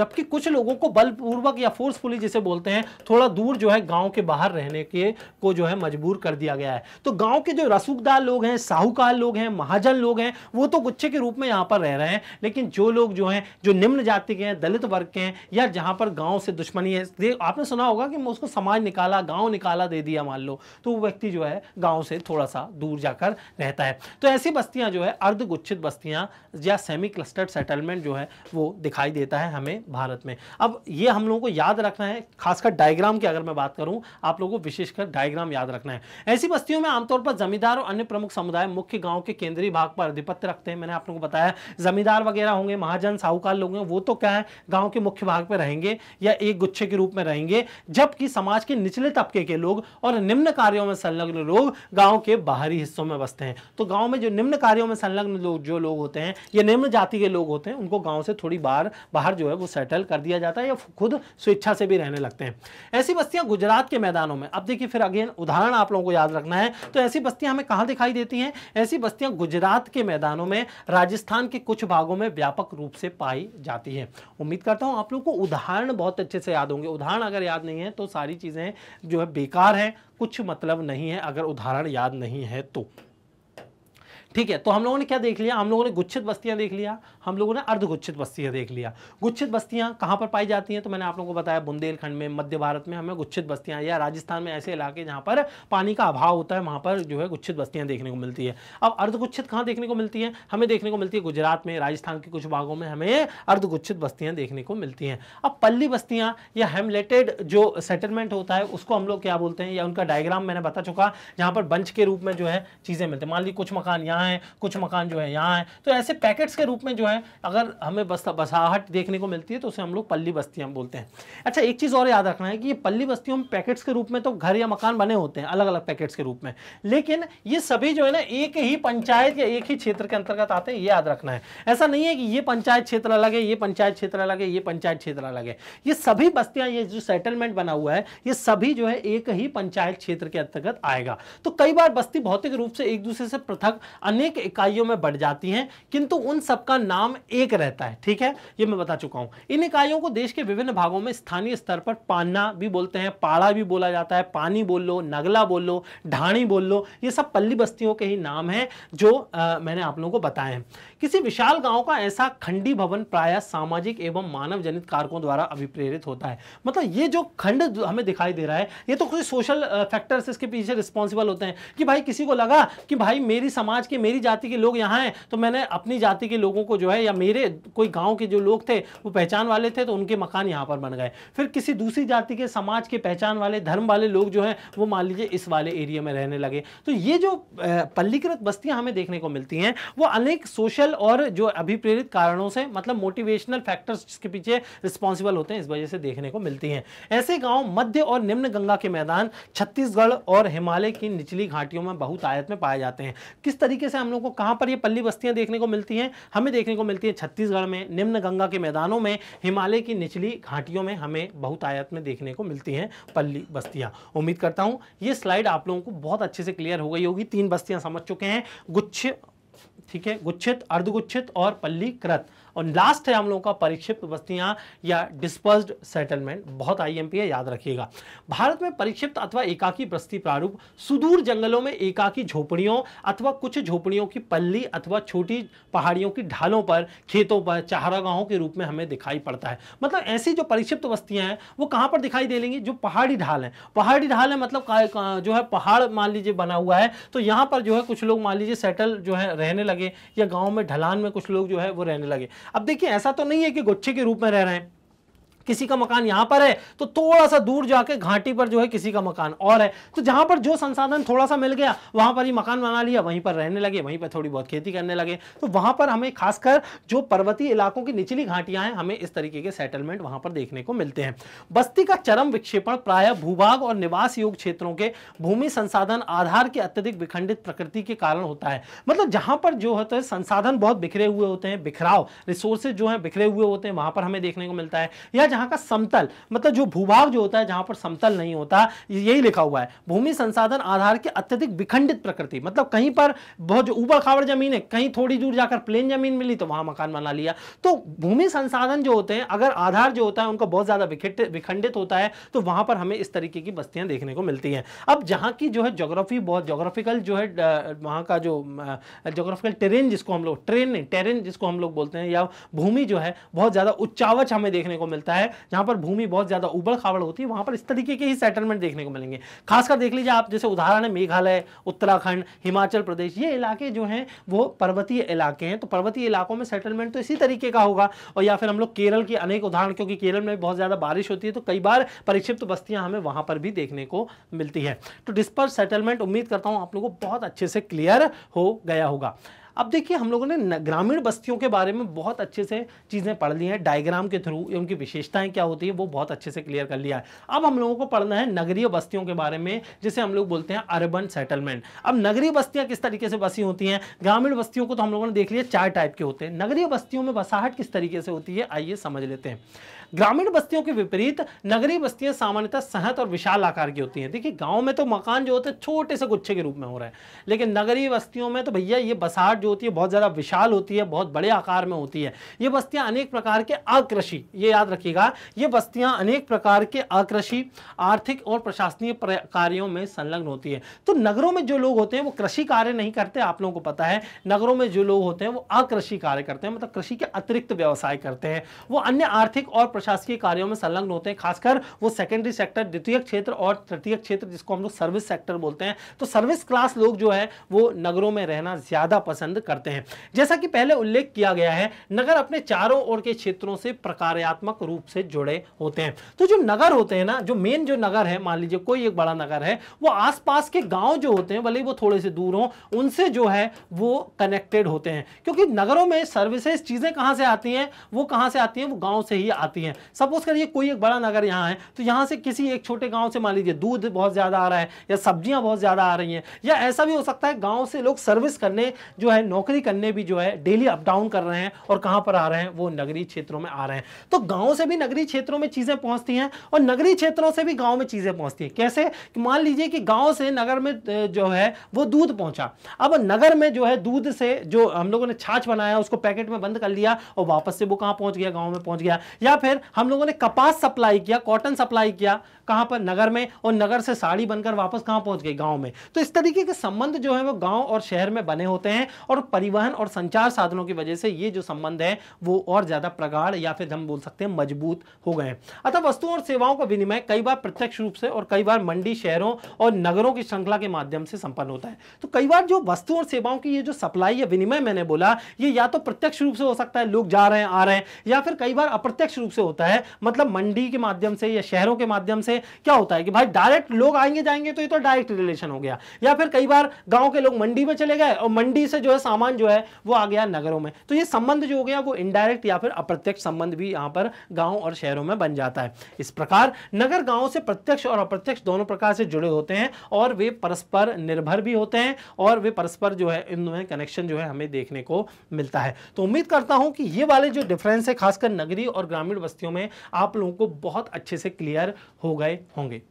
Speaker 1: जबकि कुछ लोगों को बलपूर्वक या फोर्सफुली जिसे बोलते हैं थोड़ा दूर जो है गाँव के बाहर रहने के को जो है मजबूर कर दिया गया है तो गाँव के जो रसूखदार लोग हैं साहूकार लोग हैं महाजन लोग हैं वो तो गुच्छे के रूप में यहाँ पर रह रहे हैं लेकिन जो लोग जो हैं जो निम्न जाति के हैं दलित वर्ग के हैं या जहाँ पर गाँव से दुश्मनी है आपने सुना होगा कि उसको समाज निकाला गाँव निकाला दे दिया मान लो तो वो व्यक्ति जो है गाँव से थोड़ा सा दूर जा जाकर रहता है तो ऐसी बस्तियां जो है अर्धगुच्छित बस्तियां या सेमी क्लस्टर्ड सेटलमेंट जो है वो दिखाई देता है हमें भारत में अब ये हम लोगों को याद रखना है खासकर डायग्राम की अगर मैं बात करूँ आप लोगों को विशेषकर डायग्राम याद रखना है ऐसी बस्तियों में आमतौर पर जमींदार और अन्य प्रमुख समुदाय मुख्य गाँव के केंद्रीय भाग पर अधिपत्य रखते हैं मैंने आप लोगों को बताया जमींदार वगैरह होंगे महाजन साहूकार लोग वो तो क्या है गाँव के मुख्य भाग पर रहेंगे या एक गुच्छे के रूप में रहेंगे जबकि समाज के निचले तबके के लोग और निम्न कार्यों में संलग्न लोग गांव के बाहरी हिस्सों हिस्सों में बसते हैं तो गाँव में जो निम्न कार्यों में संलग्न लोग जो लोग होते हैं या निम्न जाति के लोग होते हैं उनको गाँव से थोड़ी बाहर बाहर जो है वो सेटल कर दिया जाता है या खुद स्वेच्छा से भी रहने लगते हैं ऐसी बस्तियां गुजरात के मैदानों में अब देखिए फिर अगेन उदाहरण आप लोगों को याद रखना है तो ऐसी बस्तियां हमें कहाँ दिखाई देती हैं ऐसी बस्तियां गुजरात के मैदानों में राजस्थान के कुछ भागों में व्यापक रूप से पाई जाती है उम्मीद करता हूँ आप लोग को उदाहरण बहुत अच्छे से याद होंगे उदाहरण अगर याद नहीं है तो सारी चीज़ें जो है बेकार हैं कुछ मतलब नहीं है अगर उदाहरण याद नहीं है तो ठीक है तो हम लोगों ने क्या देख लिया हम लोगों ने गुच्छित बस्तियां देख लिया हम लोगों ने अर्धगुच्छित बस्तियां देख लिया गुच्छित बस्तियां कहाँ पर पाई जाती हैं तो मैंने आप लोगों को बताया बुंदेलखंड में मध्य भारत में हमें गुच्छित बस्तियां या राजस्थान में ऐसे इलाके जहां पर पानी का अभाव होता है वहां पर जो है गुच्छित बस्तियां देखने को मिलती है अब अर्धगुच्छित कहां देखने को मिलती है हमें देखने को मिलती है गुजरात में राजस्थान के कुछ भागों में हमें अर्धगुच्छित बस्तियां देखने को मिलती हैं अब पल्ली बस्तियां या हेमलेटेड जो सेटलमेंट होता है उसको हम लोग क्या बोलते हैं या उनका डायग्राम मैंने बता चुका जहां पर बंच के रूप में जो है चीज़ें मिलती हैं मान ली कुछ मकान यहाँ यहाँ हैं कुछ मकान जो है यहाँ हैं तो ऐसे पैकेट्स के रूप में जो है अगर हमें बस बसाहट देखने को मिलती है तो उसे हम लोग पल्ली बस्तियाँ बोलते हैं अच्छा एक चीज़ और याद रखना है कि ये पल्ली बस्तियों में पैकेट्स के रूप में तो घर या मकान बने होते हैं अलग अलग पैकेट्स के रूप में लेकिन ये सभी जो है ना एक ही पंचायत या एक ही क्षेत्र के अंतर्गत आते हैं ये याद रखना है ऐसा नहीं है कि ये पंचायत क्षेत्र अलग है ये पंचायत क्षेत्र अलग है ये पंचायत क्षेत्र अलग है ये सभी बस्तियाँ ये जो सेटलमेंट बना हुआ है ये सभी जो है एक ही पंचायत क्षेत्र के अंतर्गत आएगा तो कई बार बस्ती भौतिक रूप से एक दूसरे से पृथक अनेक इकाइयों में बढ़ जाती हैं किंतु उन सबका नाम एक रहता है ठीक है ये मैं बता चुका हूँ इन इकाइयों को देश के विभिन्न भागों में स्थानीय स्तर पर पाना भी बोलते हैं पाड़ा भी बोला जाता है पानी बोल लो नगला बोल लो ढाणी बोल लो ये सब पल्ली बस्तियों के ही नाम हैं जो आ, मैंने आप लोगों को बताए हैं किसी विशाल गांव का ऐसा खंडी भवन प्राय सामाजिक एवं मानव जनित कारकों द्वारा अभिप्रेरित होता है मतलब ये जो खंड हमें दिखाई दे रहा है ये तो कुछ सोशल फैक्टर्स इसके पीछे रिस्पॉन्सिबल होते हैं कि भाई किसी को लगा कि भाई मेरी समाज के मेरी जाति के लोग यहाँ हैं तो मैंने अपनी जाति के लोगों को जो है या मेरे कोई गाँव के जो लोग थे वो पहचान वाले थे तो उनके मकान यहाँ पर बन गए फिर किसी दूसरी जाति के समाज के पहचान वाले धर्म वाले लोग जो हैं वो मान लीजिए इस वाले एरिया में रहने लगे तो ये जो पल्लीकृत बस्तियाँ हमें देखने को मिलती हैं वो अनेक सोशल और जो अभिप्रेरित कारणों से मतलब मोटिवेशनल फैक्टर्स जिसके पीछे रिस्पॉन्सिबल होते हैं इस वजह से देखने को मिलती हैं ऐसे गांव मध्य और निम्न गंगा के मैदान छत्तीसगढ़ और हिमालय की निचली घाटियों में बहुत आयत में पाए जाते हैं किस तरीके तरीके से हम लोग को कहाँ पर ये पल्ली बस्तियाँ देखने को मिलती हैं हमें देखने को मिलती है छत्तीसगढ़ में निम्न गंगा के मैदानों में हिमालय की निचली घाटियों में हमें बहुत आयत में देखने को मिलती हैं पल्ली बस्तियाँ उम्मीद करता हूँ ये स्लाइड आप लोगों को बहुत अच्छे से क्लियर हो गई होगी तीन बस्तियाँ समझ चुके हैं गुच्छ ठीक है गुच्छित अर्धगुच्छित और पल्लीकृत और लास्ट है हम लोगों का परिक्षिप्त बस्तियां या डिस्पर्स सेटलमेंट बहुत आईएमपी है याद रखिएगा भारत में परीक्षिप्त अथवा एकाकी बस्ती प्रारूप सुदूर जंगलों में एकाकी झोपड़ियों अथवा कुछ झोपड़ियों की पल्ली अथवा छोटी पहाड़ियों की ढालों पर खेतों पर चारागाहों के रूप में हमें दिखाई पड़ता है मतलब ऐसी जो परिक्षिप्त बस्तियां हैं वो कहां पर दिखाई दे लेंगी जो पहाड़ी ढाल है पहाड़ी ढाल है मतलब जो है पहाड़ मान लीजिए बना हुआ है तो यहाँ पर जो है कुछ लोग मान लीजिए सेटल जो है रहने लगे या गाँव में ढलान में कुछ लोग जो है वो रहने लगे अब देखिए ऐसा तो नहीं है कि गुच्छे के रूप में रह रहे हैं किसी का मकान यहां पर है तो थोड़ा सा दूर जाके घाटी पर जो है किसी का मकान और है तो जहां पर जो संसाधन थोड़ा सा मिल गया वहां पर ही मकान बना लिया वहीं पर रहने लगे वहीं पर थोड़ी बहुत खेती करने लगे तो वहां पर हमें खासकर जो पर्वतीय इलाकों की निचली घाटियां हैं हमें इस तरीके के सेटलमेंट वहां पर देखने को मिलते हैं बस्ती का चरम विक्षेपण प्राय भूभाग और निवास योग क्षेत्रों के भूमि संसाधन आधार के अत्यधिक विखंडित प्रकृति के कारण होता है मतलब जहां पर जो होता है तो संसाधन बहुत बिखरे हुए होते हैं बिखराव रिसोर्सेज जो है बिखरे हुए होते हैं वहां पर हमें देखने को मिलता है या यहाँ का समतल मतलब जो भूभाग जो होता है जहां पर समतल नहीं होता यही लिखा हुआ है भूमि संसाधन आधार के अत्यधिक विखंडित प्रकृति मतलब कहीं पर बहुत जो ऊबड़ खाबड़ जमीन है कहीं थोड़ी दूर जाकर प्लेन जमीन मिली तो वहां मकान बना लिया तो भूमि संसाधन जो होते हैं अगर आधार जो होता है उनका बहुत ज्यादा विखंडित होता है तो वहां पर हमें इस तरीके की बस्तियां देखने को मिलती हैं अब जहां की जो है ज्योग्राफी बहुत ज्योग्राफिकल जो है वहां का जो ज्योग्राफिकल टेरेन जिसको हम लोग ट्रेन नहीं टेरेन जिसको हम लोग बोलते हैं या भूमि जो है बहुत ज़्यादा उच्चावच हमें देखने को मिलता है है जहां पर भूमि बहुत ज़्यादा उबड़ खाबड़ होती है वहां पर इस तरीके के ही सेटलमेंट देखने को मिलेंगे खासकर देख लीजिए आप जैसे उदाहरण है मेघालय उत्तराखंड हिमाचल प्रदेश ये इलाके जो हैं वो पर्वतीय इलाके हैं तो पर्वतीय इलाकों में सेटलमेंट तो इसी तरीके का होगा और या फिर हम लोग केरल के अनेक उदाहरण क्योंकि केरल में बहुत ज़्यादा बारिश होती है तो कई बार परिक्षिप्त बस्तियां हमें वहां पर भी देखने को मिलती है तो डिस्पर्स सेटलमेंट उम्मीद करता हूं आप लोगों को बहुत अच्छे से क्लियर हो गया होगा अब देखिए हम लोगों ने ग्रामीण बस्तियों के बारे में बहुत अच्छे से चीज़ें पढ़ ली हैं डायग्राम के थ्रू उनकी विशेषताएं क्या होती है वो बहुत अच्छे से क्लियर कर लिया है अब हम लोगों को पढ़ना है नगरीय बस्तियों के बारे में जिसे हम लोग बोलते हैं अर्बन सेटलमेंट अब नगरीय बस्तियाँ किस तरीके से बसी होती हैं ग्रामीण बस्तियों को तो हम लोगों ने देख लिया चार टाइप के होते हैं नगरीय बस्तियों में बसाहट किस तरीके से होती है आइए समझ लेते हैं ग्रामीण बस्तियों के विपरीत नगरीय बस्तियां सामान्यतः सहत और विशाल आकार की होती हैं देखिए गांव में तो मकान जो होते हैं छोटे से गुच्छे के रूप में हो रहे हैं लेकिन नगरीय बस्तियों में तो भैया ये बसाहट जो होती है बहुत ज़्यादा विशाल होती है बहुत बड़े आकार में होती है ये बस्तियाँ अनेक प्रकार के आकृषि ये याद रखिएगा ये बस्तियाँ अनेक प्रकार के आकृषि आर्थिक और प्रशासनिक कार्यों में संलग्न होती है तो नगरों में जो लोग होते हैं वो कृषि कार्य नहीं करते आप लोगों को पता है नगरों में जो लोग होते हैं वो अकृषि कार्य करते हैं मतलब कृषि के अतिरिक्त व्यवसाय करते हैं वो अन्य आर्थिक और प्रशासकीय कार्यों में संलग्न होते हैं खासकर वो सेकेंडरी सेक्टर द्वितीय क्षेत्र और तृतीय क्षेत्र जिसको हम लोग सर्विस सेक्टर बोलते हैं तो सर्विस क्लास लोग जो है वो नगरों में रहना ज़्यादा पसंद करते हैं जैसा कि पहले उल्लेख किया गया है नगर अपने चारों ओर के क्षेत्रों से प्रकारात्मक रूप से जुड़े होते हैं तो जो नगर होते हैं ना जो मेन जो नगर है मान लीजिए कोई एक बड़ा नगर है वो आसपास के गांव जो होते हैं भले वो थोड़े से दूर हों उनसे जो है वो कनेक्टेड होते हैं क्योंकि नगरों में सर्विसेज चीज़ें कहां से आती हैं वो कहां से आती हैं वो गाँव से ही आती हैं है सपोज करिए कोई एक बड़ा नगर यहाँ है तो यहाँ से किसी एक छोटे गाँव से मान लीजिए दूध बहुत ज़्यादा आ रहा है या सब्जियाँ बहुत ज़्यादा आ रही हैं या ऐसा भी हो सकता है गाँव से लोग सर्विस करने जो है नौकरी करने भी जो है डेली अप डाउन कर रहे हैं और कहाँ पर आ रहे हैं वो नगरीय क्षेत्रों में आ रहे हैं तो गाँव से भी नगरीय क्षेत्रों में चीज़ें पहुँचती हैं और नगरीय क्षेत्रों से भी गाँव में चीज़ें पहुँचती हैं कैसे मान लीजिए कि गाँव से नगर में जो है वो दूध पहुँचा अब नगर में जो है दूध से जो हम लोगों ने छाछ बनाया उसको पैकेट में बंद कर लिया और वापस से वो कहाँ पहुँच गया गाँव में पहुँच गया या फिर हम लोगों ने कपास सप्लाई किया कॉटन सप्लाई किया कहां पर नगर में और नगर से साड़ी बनकर वापस कहां पहुंच गई गांव में तो इस तरीके के संबंध जो है वो गांव और शहर में बने होते हैं और परिवहन और संचार साधनों की वजह से ये जो संबंध है वो और ज़्यादा प्रगाढ़ या फिर हम बोल सकते हैं मजबूत हो गए अतः वस्तुओं और सेवाओं का विनिमय कई बार प्रत्यक्ष रूप से और कई बार मंडी शहरों और नगरों की श्रृंखला के माध्यम से संपन्न होता है तो कई बार जो वस्तु और सेवाओं की ये जो सप्लाई या विनिमय मैंने बोला ये या तो प्रत्यक्ष रूप से हो सकता है लोग जा रहे हैं आ रहे हैं या फिर कई बार अप्रत्यक्ष रूप से होता है मतलब मंडी के माध्यम से या शहरों के माध्यम से क्या होता है कि भाई डायरेक्ट लोग आएंगे जाएंगे तो ये तो डायरेक्ट रिलेशन हो गया या फिर कई बार गांव के लोग मंडी में चले गए और मंडी से जो है सामान जो है वो आ गया नगरों में तो ये संबंध जो हो गया वो इनडायरेक्ट या फिर अप्रत्यक्ष संबंध भी यहाँ पर गाँव और शहरों में बन जाता है इस प्रकार नगर गाँव से प्रत्यक्ष और अप्रत्यक्ष दोनों प्रकार से जुड़े होते हैं और वे परस्पर निर्भर भी होते हैं और वे परस्पर जो है इन दोनों कनेक्शन जो है हमें देखने को मिलता है तो उम्मीद करता हूँ कि ये वाले जो डिफरेंस है खासकर नगरी और ग्रामीण परिस्थितियों में आप लोगों को बहुत अच्छे से क्लियर हो गए होंगे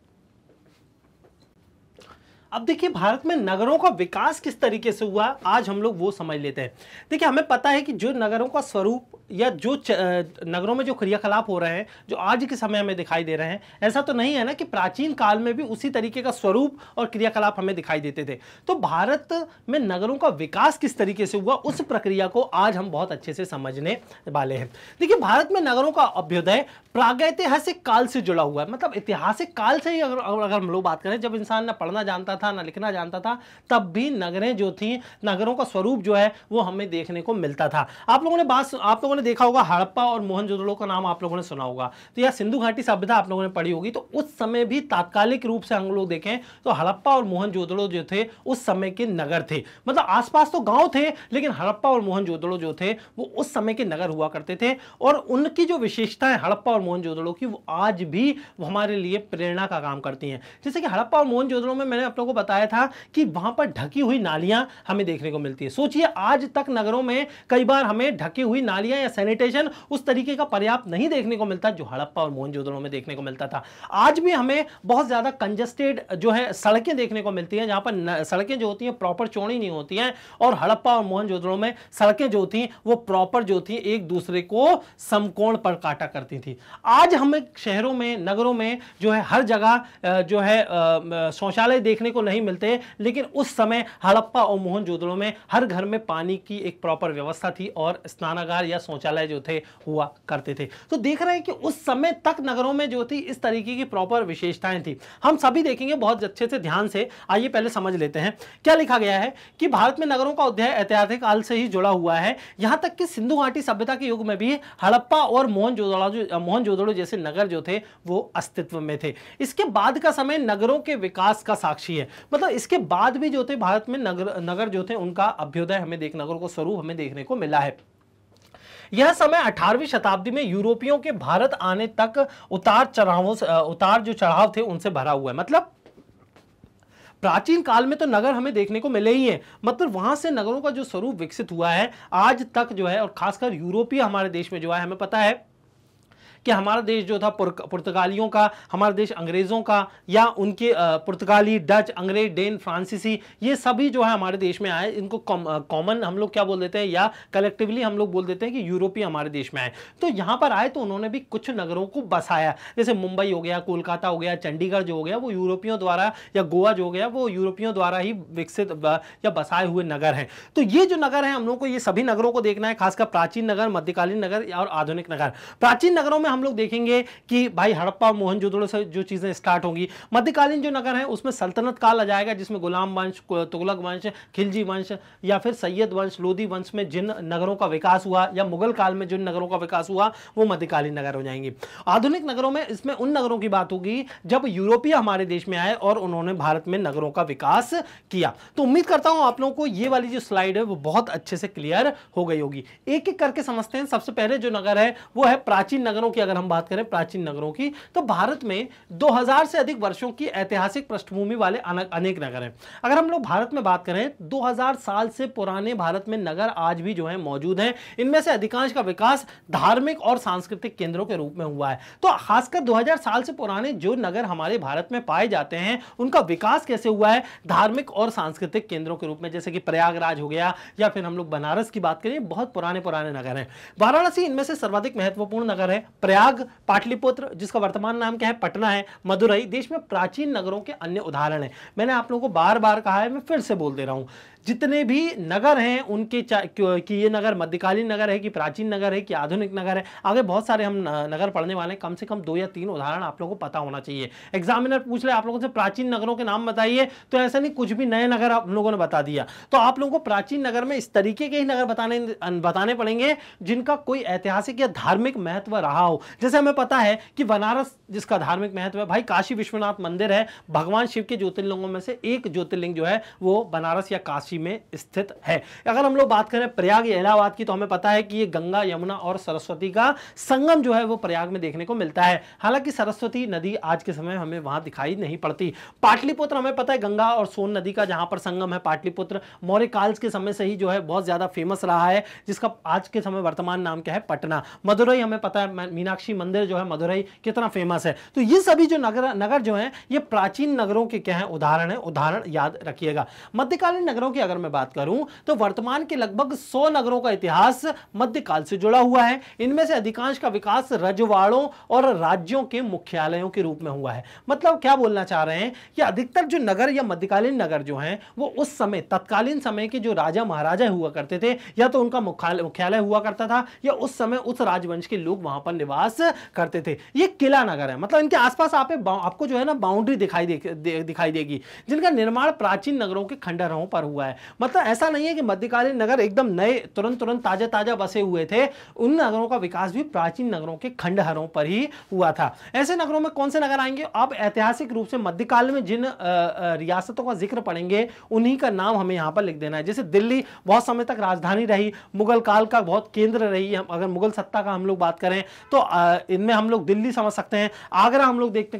Speaker 1: अब देखिए भारत में नगरों का विकास किस तरीके से हुआ आज हम लोग वो समझ लेते हैं देखिए हमें पता है कि जो नगरों का स्वरूप या जो नगरों में जो क्रियाकलाप हो रहे हैं जो आज के समय हमें दिखाई दे रहे हैं ऐसा तो नहीं है ना कि प्राचीन काल में भी उसी तरीके का स्वरूप और क्रियाकलाप हमें दिखाई देते थे तो भारत में नगरों का विकास किस तरीके से हुआ उस प्रक्रिया को आज हम बहुत अच्छे से समझने वाले हैं देखिए भारत में नगरों का अभ्युदय प्रागैतिहासिक काल से जुड़ा हुआ है मतलब ऐतिहासिक काल से ही अगर अगर हम लोग बात करें जब इंसान ना पढ़ना जानता था ना लिखना जानता था तब भी नगरें जो थी नगरों का स्वरूप जो है वो हमें देखने को मिलता था आप लोगों ने बात आप लोगों ने देखा होगा हड़प्पा और मोहनजोदड़ो का नाम आप लोगों ने सुना होगा तो यह सिंधु घाटी सभ्यता आप लोगों ने पढ़ी होगी तो उस समय भी तात्कालिक रूप से हम लोग देखें तो हड़प्पा और मोहनजोदड़ो जो थे उस समय के नगर थे मतलब आसपास तो गांव थे लेकिन हड़प्पा और मोहनजोदड़ो जो थे वो उस समय के नगर हुआ करते थे और उनकी जो विशेषताएं हड़प्पा और मोहनजोदड़ो की वो आज भी वो हमारे लिए प्रेरणा का काम करती हैं जैसे कि हड़प्पा और मोहनजोदड़ो में मैंने अपनों को बताया था कि वहाँ पर ढकी हुई नालियाँ हमें देखने को मिलती है सोचिए आज तक नगरों में कई बार हमें ढकी हुई नालियाँ या सैनिटेशन उस तरीके का पर्याप्त नहीं देखने को मिलता जो हड़प्पा और मोहनजोदड़ो में देखने को मिलता था आज भी हमें बहुत ज़्यादा कंजस्टेड जो है सड़कें देखने को मिलती हैं जहाँ पर सड़कें जो होती हैं प्रॉपर चौड़ी नहीं होती हैं और हड़प्पा और मोहनजोदड़ो में सड़कें जो थी वो प्रॉपर जो थी एक दूसरे को समकोण पर काटा करती थी आज हमें शहरों में नगरों में जो है हर जगह जो है शौचालय देखने को नहीं मिलते लेकिन उस समय हड़प्पा और मोहन जोदड़ो में हर घर में पानी की एक प्रॉपर व्यवस्था थी और स्नानागार या शौचालय जो थे हुआ करते थे तो देख रहे हैं कि उस समय तक नगरों में जो थी इस तरीके की प्रॉपर विशेषताएं थी हम सभी देखेंगे बहुत अच्छे से ध्यान से आइए पहले समझ लेते हैं क्या लिखा गया है कि भारत में नगरों का अध्याय ऐतिहासिक काल से ही जुड़ा हुआ है यहां तक कि सिंधु घाटी सभ्यता के युग में भी हड़प्पा और मोहन जोदड़ा जो मोहन मोहनजोदड़ो जैसे नगर जो थे वो अस्तित्व में थे इसके बाद का समय नगरों के विकास का साक्षी है मतलब इसके बाद भी जो थे भारत में नगर नगर जो थे उनका अभ्युदय हमें देख नगरों को स्वरूप हमें देखने को मिला है यह समय 18वीं शताब्दी में यूरोपियों के भारत आने तक उतार चढ़ावों उतार जो चढ़ाव थे उनसे भरा हुआ है मतलब प्राचीन काल में तो नगर हमें देखने को मिले ही हैं मतलब वहां से नगरों का जो स्वरूप विकसित हुआ है आज तक जो है और खासकर यूरोपीय हमारे देश में जो है हमें पता है कि हमारा देश जो था पुर्तगालियों का हमारा देश अंग्रेज़ों का या उनके पुर्तगाली डच अंग्रेज डेन फ्रांसीसी ये सभी जो है हमारे देश में आए इनको कॉमन हम लोग क्या बोल देते हैं या कलेक्टिवली हम लोग बोल देते हैं कि यूरोपीय हमारे देश में आए तो यहाँ पर आए तो उन्होंने भी कुछ नगरों को बसाया जैसे मुंबई हो गया कोलकाता हो गया चंडीगढ़ जो हो गया वो यूरोपियों द्वारा या गोवा जो हो गया वो यूरोपियों द्वारा ही विकसित या बसाए हुए नगर हैं तो ये जो नगर है हम लोग को ये सभी नगरों को देखना है खासकर प्राचीन नगर मध्यकालीन नगर और आधुनिक नगर प्राचीन नगरों में हम लोग देखेंगे कि भाई हड़प्पा मोहनजोदड़ो से जो चीज़ें स्टार्ट होंगी मध्यकालीन जो नगर है उसमें सल्तनत काल आ जाएगा जिसमें गुलाम वंश तुगलक वंश खिलजी वंश या फिर सैयद वंश लोधी वंश में जिन नगरों का विकास हुआ या मुगल काल में जिन नगरों का विकास हुआ वो मध्यकालीन नगर हो जाएंगे आधुनिक नगरों में इसमें उन नगरों की बात होगी जब यूरोपीय हमारे देश में आए और उन्होंने भारत में नगरों का विकास किया तो उम्मीद करता हूं आप लोगों को ये वाली जो स्लाइड है वो बहुत अच्छे से क्लियर हो गई होगी एक एक करके समझते हैं सबसे पहले जो नगर है वो है प्राचीन नगरों की अगर हम बात करें प्राचीन नगरों की तो भारत में 2000 से अधिक वर्षों की ऐतिहासिक पृष्ठभूमि वाले अनेक नगर हैं अगर हम लोग भारत में बात करें 2000 साल से पुराने भारत में नगर आज भी जो है मौजूद हैं इनमें से अधिकांश का विकास धार्मिक और सांस्कृतिक केंद्रों के रूप में हुआ है तो खासकर दो साल से पुराने जो नगर हमारे भारत में पाए जाते हैं उनका विकास कैसे हुआ है धार्मिक और सांस्कृतिक केंद्रों के रूप में जैसे कि प्रयागराज हो गया या फिर हम लोग बनारस की बात करें बहुत पुराने पुराने नगर हैं वाराणसी इनमें से सर्वाधिक महत्वपूर्ण नगर है प्रयाग पाटलिपुत्र जिसका वर्तमान नाम क्या है पटना है मदुरई देश में प्राचीन नगरों के अन्य उदाहरण हैं मैंने आप लोगों को बार बार कहा है मैं फिर से बोल दे रहा हूँ जितने भी नगर हैं उनके कि ये नगर मध्यकालीन नगर है कि प्राचीन नगर है कि आधुनिक नगर है आगे बहुत सारे हम नगर पढ़ने वाले हैं कम से कम दो या तीन उदाहरण आप लोगों को पता होना चाहिए एग्जामिनर पूछ ले आप लोगों से प्राचीन नगरों के नाम बताइए तो ऐसा नहीं कुछ भी नए नगर आप लोगों ने बता दिया तो आप लोगों को प्राचीन नगर में इस तरीके के ही नगर बताने बताने पड़ेंगे जिनका कोई ऐतिहासिक या धार्मिक महत्व रहा हो जैसे हमें पता है कि बनारस जिसका धार्मिक महत्व है भाई काशी विश्वनाथ मंदिर है भगवान शिव के ज्योतिर्लिंगों में से एक ज्योतिर्लिंग जो है वो बनारस या काशी उसी में स्थित है अगर हम लोग बात करें प्रयाग या इलाहाबाद की तो हमें पता है कि ये गंगा यमुना और सरस्वती का संगम जो है वो प्रयाग में देखने को मिलता है हालांकि सरस्वती नदी आज के समय हमें वहां दिखाई नहीं पड़ती पाटलिपुत्र हमें पता है गंगा और सोन नदी का जहां पर संगम है पाटलिपुत्र मौर्य काल के समय से ही जो है बहुत ज्यादा फेमस रहा है जिसका आज के समय वर्तमान नाम क्या है पटना मदुरई हमें पता है मीनाक्षी मंदिर जो है मदुरई कितना फेमस है तो ये सभी जो नगर नगर जो है ये प्राचीन नगरों के क्या है उदाहरण है उदाहरण याद रखिएगा मध्यकालीन नगरों की अगर मैं बात करूं तो वर्तमान के लगभग सौ नगरों का इतिहास मध्यकाल से जुड़ा हुआ है इनमें से अधिकांश का विकास रजवाड़ों और राज्यों के मुख्यालयों के रूप में हुआ है मतलब क्या बोलना चाह रहे हैं कि अधिकतर जो नगर या मध्यकालीन नगर जो हैं वो उस समय तत्कालीन समय के जो राजा महाराजा हुआ करते थे या तो उनका मुख्यालय हुआ करता था या उस समय उस राजवंश के लोग वहां पर निवास करते थे ये किला नगर है मतलब इनके आसपास आप आपको जो है ना बाउंड्री दिखाई दिखाई देगी जिनका निर्माण प्राचीन नगरों के खंडरों पर हुआ है मतलब ऐसा नहीं है कि मध्यकालीन नगर एकदम नए तुरंत तुरंत ताज़ा ताज़ा बसे हुए थे उन नगरों का विकास भी प्राचीन नगरों के खंडहरों पर ही हुआ था ऐसे नगरों में कौन से नगर आएंगे आप ऐतिहासिक रूप से मध्यकाल में जिन रियासतों का जिक्र पड़ेंगे उन्हीं का नाम हमें यहाँ पर लिख देना है जैसे दिल्ली बहुत समय तक राजधानी रही मुगल काल का बहुत केंद्र रही हम अगर मुगल सत्ता का हम लोग बात करें तो इनमें हम लोग दिल्ली समझ सकते हैं आगरा हम लोग देखते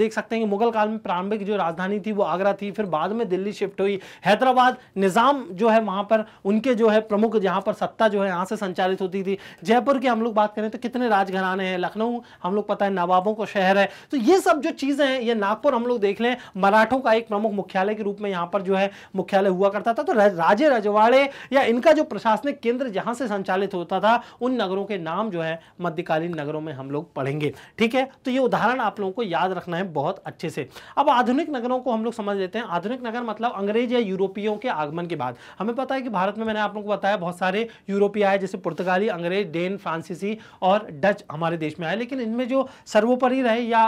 Speaker 1: देख सकते हैं कि मुगल काल में प्रारंभिक जो राजधानी थी वो आगरा थी फिर बाद में दिल्ली शिफ्ट हुई हैदराबाद बाद निज़ाम जो है वहाँ पर उनके जो है प्रमुख जहाँ पर सत्ता जो है यहाँ से संचालित होती थी जयपुर की हम लोग बात करें तो कितने राजघराने हैं लखनऊ हम लोग पता है नवाबों को शहर है तो ये सब जो चीज़ें हैं ये नागपुर हम लोग देख लें मराठों का एक प्रमुख मुख्यालय के रूप में यहाँ पर जो है मुख्यालय हुआ करता था तो राजे रजवाड़े या इनका जो प्रशासनिक केंद्र जहाँ से संचालित होता था उन नगरों के नाम जो है मध्यकालीन नगरों में हम लोग पढ़ेंगे ठीक है तो ये उदाहरण आप लोगों को याद रखना है बहुत अच्छे से अब आधुनिक नगरों को हम लोग समझ लेते हैं आधुनिक नगर मतलब अंग्रेज या यूरोपियों अंग्रेजों के आगमन के बाद हमें पता है कि भारत में मैंने आप लोगों को बताया बहुत सारे यूरोपीय आए जैसे पुर्तगाली अंग्रेज डेन फ्रांसीसी और डच हमारे देश में आए लेकिन इनमें जो सर्वोपरि रहे या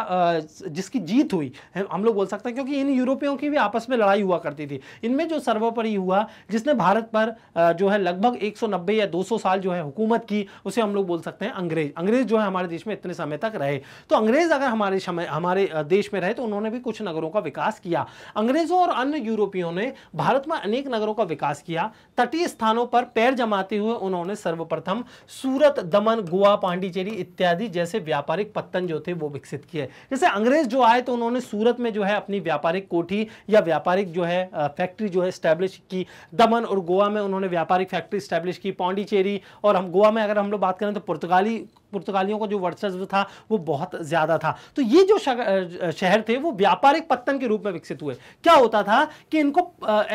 Speaker 1: जिसकी जीत हुई हम लोग बोल सकते हैं क्योंकि इन यूरोपियों की भी आपस में लड़ाई हुआ करती थी इनमें जो सर्वोपरि हुआ जिसने भारत पर जो है लगभग एक या दो साल जो है हुकूमत की उसे हम लोग बोल सकते हैं अंग्रेज अंग्रेज जो है हमारे देश में इतने समय तक रहे तो अंग्रेज अगर हमारे समय हमारे देश में रहे तो उन्होंने भी कुछ नगरों का विकास किया अंग्रेजों और अन्य यूरोपियों ने भारत में और अनेक नगरों का विकास किया तटीय स्थानों पर पैर जमाते हुए उन्होंने सर्वप्रथम सूरत दमन गोवा पांडिचेरी इत्यादि जैसे व्यापारिक पत्तन जो थे वो विकसित किए जैसे अंग्रेज जो आए तो उन्होंने सूरत में जो है अपनी व्यापारिक कोठी या व्यापारिक जो है फैक्ट्री जो है स्टैब्लिश की दमन और गोवा में उन्होंने व्यापारिक फैक्ट्री स्टैब्लिश की पांडिचेरी और हम गोवा में अगर हम लोग बात करें तो पुर्तगाली पुर्तगालियों का जो वर्चस्व था वो बहुत ज़्यादा था तो ये जो शहर थे वो व्यापारिक पत्तन के रूप में विकसित हुए क्या होता था कि इनको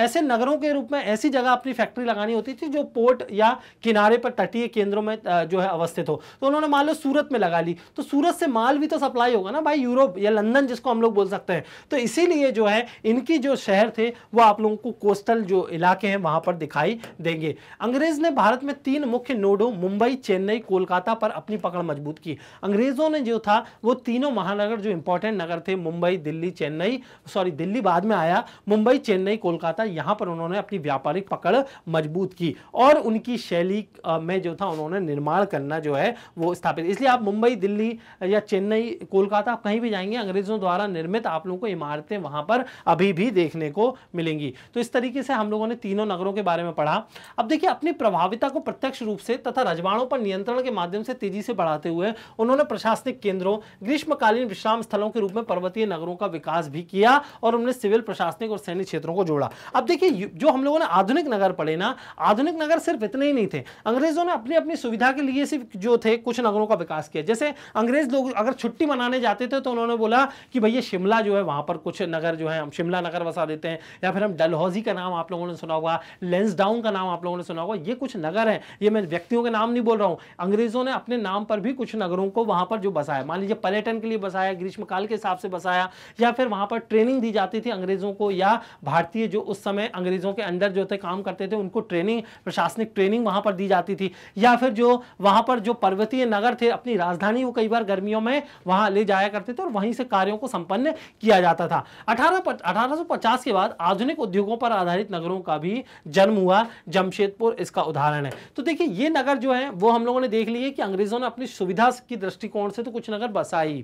Speaker 1: ऐसे नगरों के रूप में ऐसी जगह अपनी फैक्ट्री लगानी होती थी जो पोर्ट या किनारे पर तटीय केंद्रों में जो है अवस्थित हो तो उन्होंने मान लो सूरत में लगा ली तो सूरत से माल भी तो सप्लाई होगा ना भाई यूरोप या लंदन जिसको हम लोग बोल सकते हैं तो इसीलिए जो है इनकी जो शहर थे वो आप लोगों को कोस्टल जो इलाके हैं वहाँ पर दिखाई देंगे अंग्रेज ने भारत में तीन मुख्य नोडों मुंबई चेन्नई कोलकाता पर अपनी पकड़ मजबूत की अंग्रेज़ों ने जो था वो तीनों महानगर जो इंपॉर्टेंट नगर थे मुंबई दिल्ली चेन्नई सॉरी दिल्ली बाद में आया मुंबई चेन्नई कोलकाता यहां पर उन्होंने अपनी व्यापारिक पकड़ मजबूत की और उनकी शैली में जो था उन्होंने निर्माण करना जो है वो स्थापित इसलिए आप मुंबई दिल्ली या चेन्नई कोलकाता कहीं भी जाएंगे अंग्रेज़ों द्वारा निर्मित आप लोगों को इमारतें वहां पर अभी भी देखने को मिलेंगी तो इस तरीके से हम लोगों ने तीनों नगरों के बारे में पढ़ा अब देखिए अपनी प्रभाविता को प्रत्यक्ष रूप से तथा रजवाड़ों पर नियंत्रण के माध्यम से तेजी से से बढ़ाते हुए उन्होंने प्रशासनिक केंद्रों ग्रीष्मकालीन विश्राम स्थलों के रूप में पर्वतीय नगरों का विकास भी किया और उन्होंने सिविल प्रशासनिक और सैन्य क्षेत्रों को जोड़ा अब देखिए जो हम लोगों ने आधुनिक नगर पढ़े ना आधुनिक नगर सिर्फ इतने ही नहीं थे अंग्रेजों ने अपनी अपनी सुविधा के लिए सिर्फ जो थे कुछ नगरों का विकास किया जैसे अंग्रेज लोग अगर छुट्टी मनाने जाते थे तो उन्होंने बोला कि भैया शिमला जो है वहां पर कुछ नगर जो है हम शिमला नगर बसा देते हैं या फिर हम डलहौजी का नाम आप लोगों ने सुना होगा लेंसडाउन का नाम आप लोगों ने सुना होगा ये कुछ नगर है ये मैं व्यक्तियों के नाम नहीं बोल रहा हूँ अंग्रेजों ने अपने नाम नाम पर भी कुछ नगरों को वहां पर जो बसाया मान लीजिए पर्यटन के लिए बसाया ग्रीष्मकाल के हिसाब से बसाया या फिर वहां पर ट्रेनिंग दी जाती थी अंग्रेज़ों को या भारतीय जो उस समय अंग्रेज़ों के अंदर जो थे काम करते थे उनको ट्रेनिंग प्रशासनिक ट्रेनिंग वहां पर दी जाती थी या फिर जो वहां पर जो पर्वतीय नगर थे अपनी राजधानी वो कई बार गर्मियों में वहां ले जाया करते थे और वहीं से कार्यों को संपन्न किया जाता था अठारह अठारह के बाद आधुनिक उद्योगों पर आधारित नगरों का भी जन्म हुआ जमशेदपुर इसका उदाहरण है तो देखिए ये नगर जो है वो हम लोगों ने देख लिए कि अंग्रेजों ने अपनी सुविधा की दृष्टिकोण से तो कुछ नगर बसा ही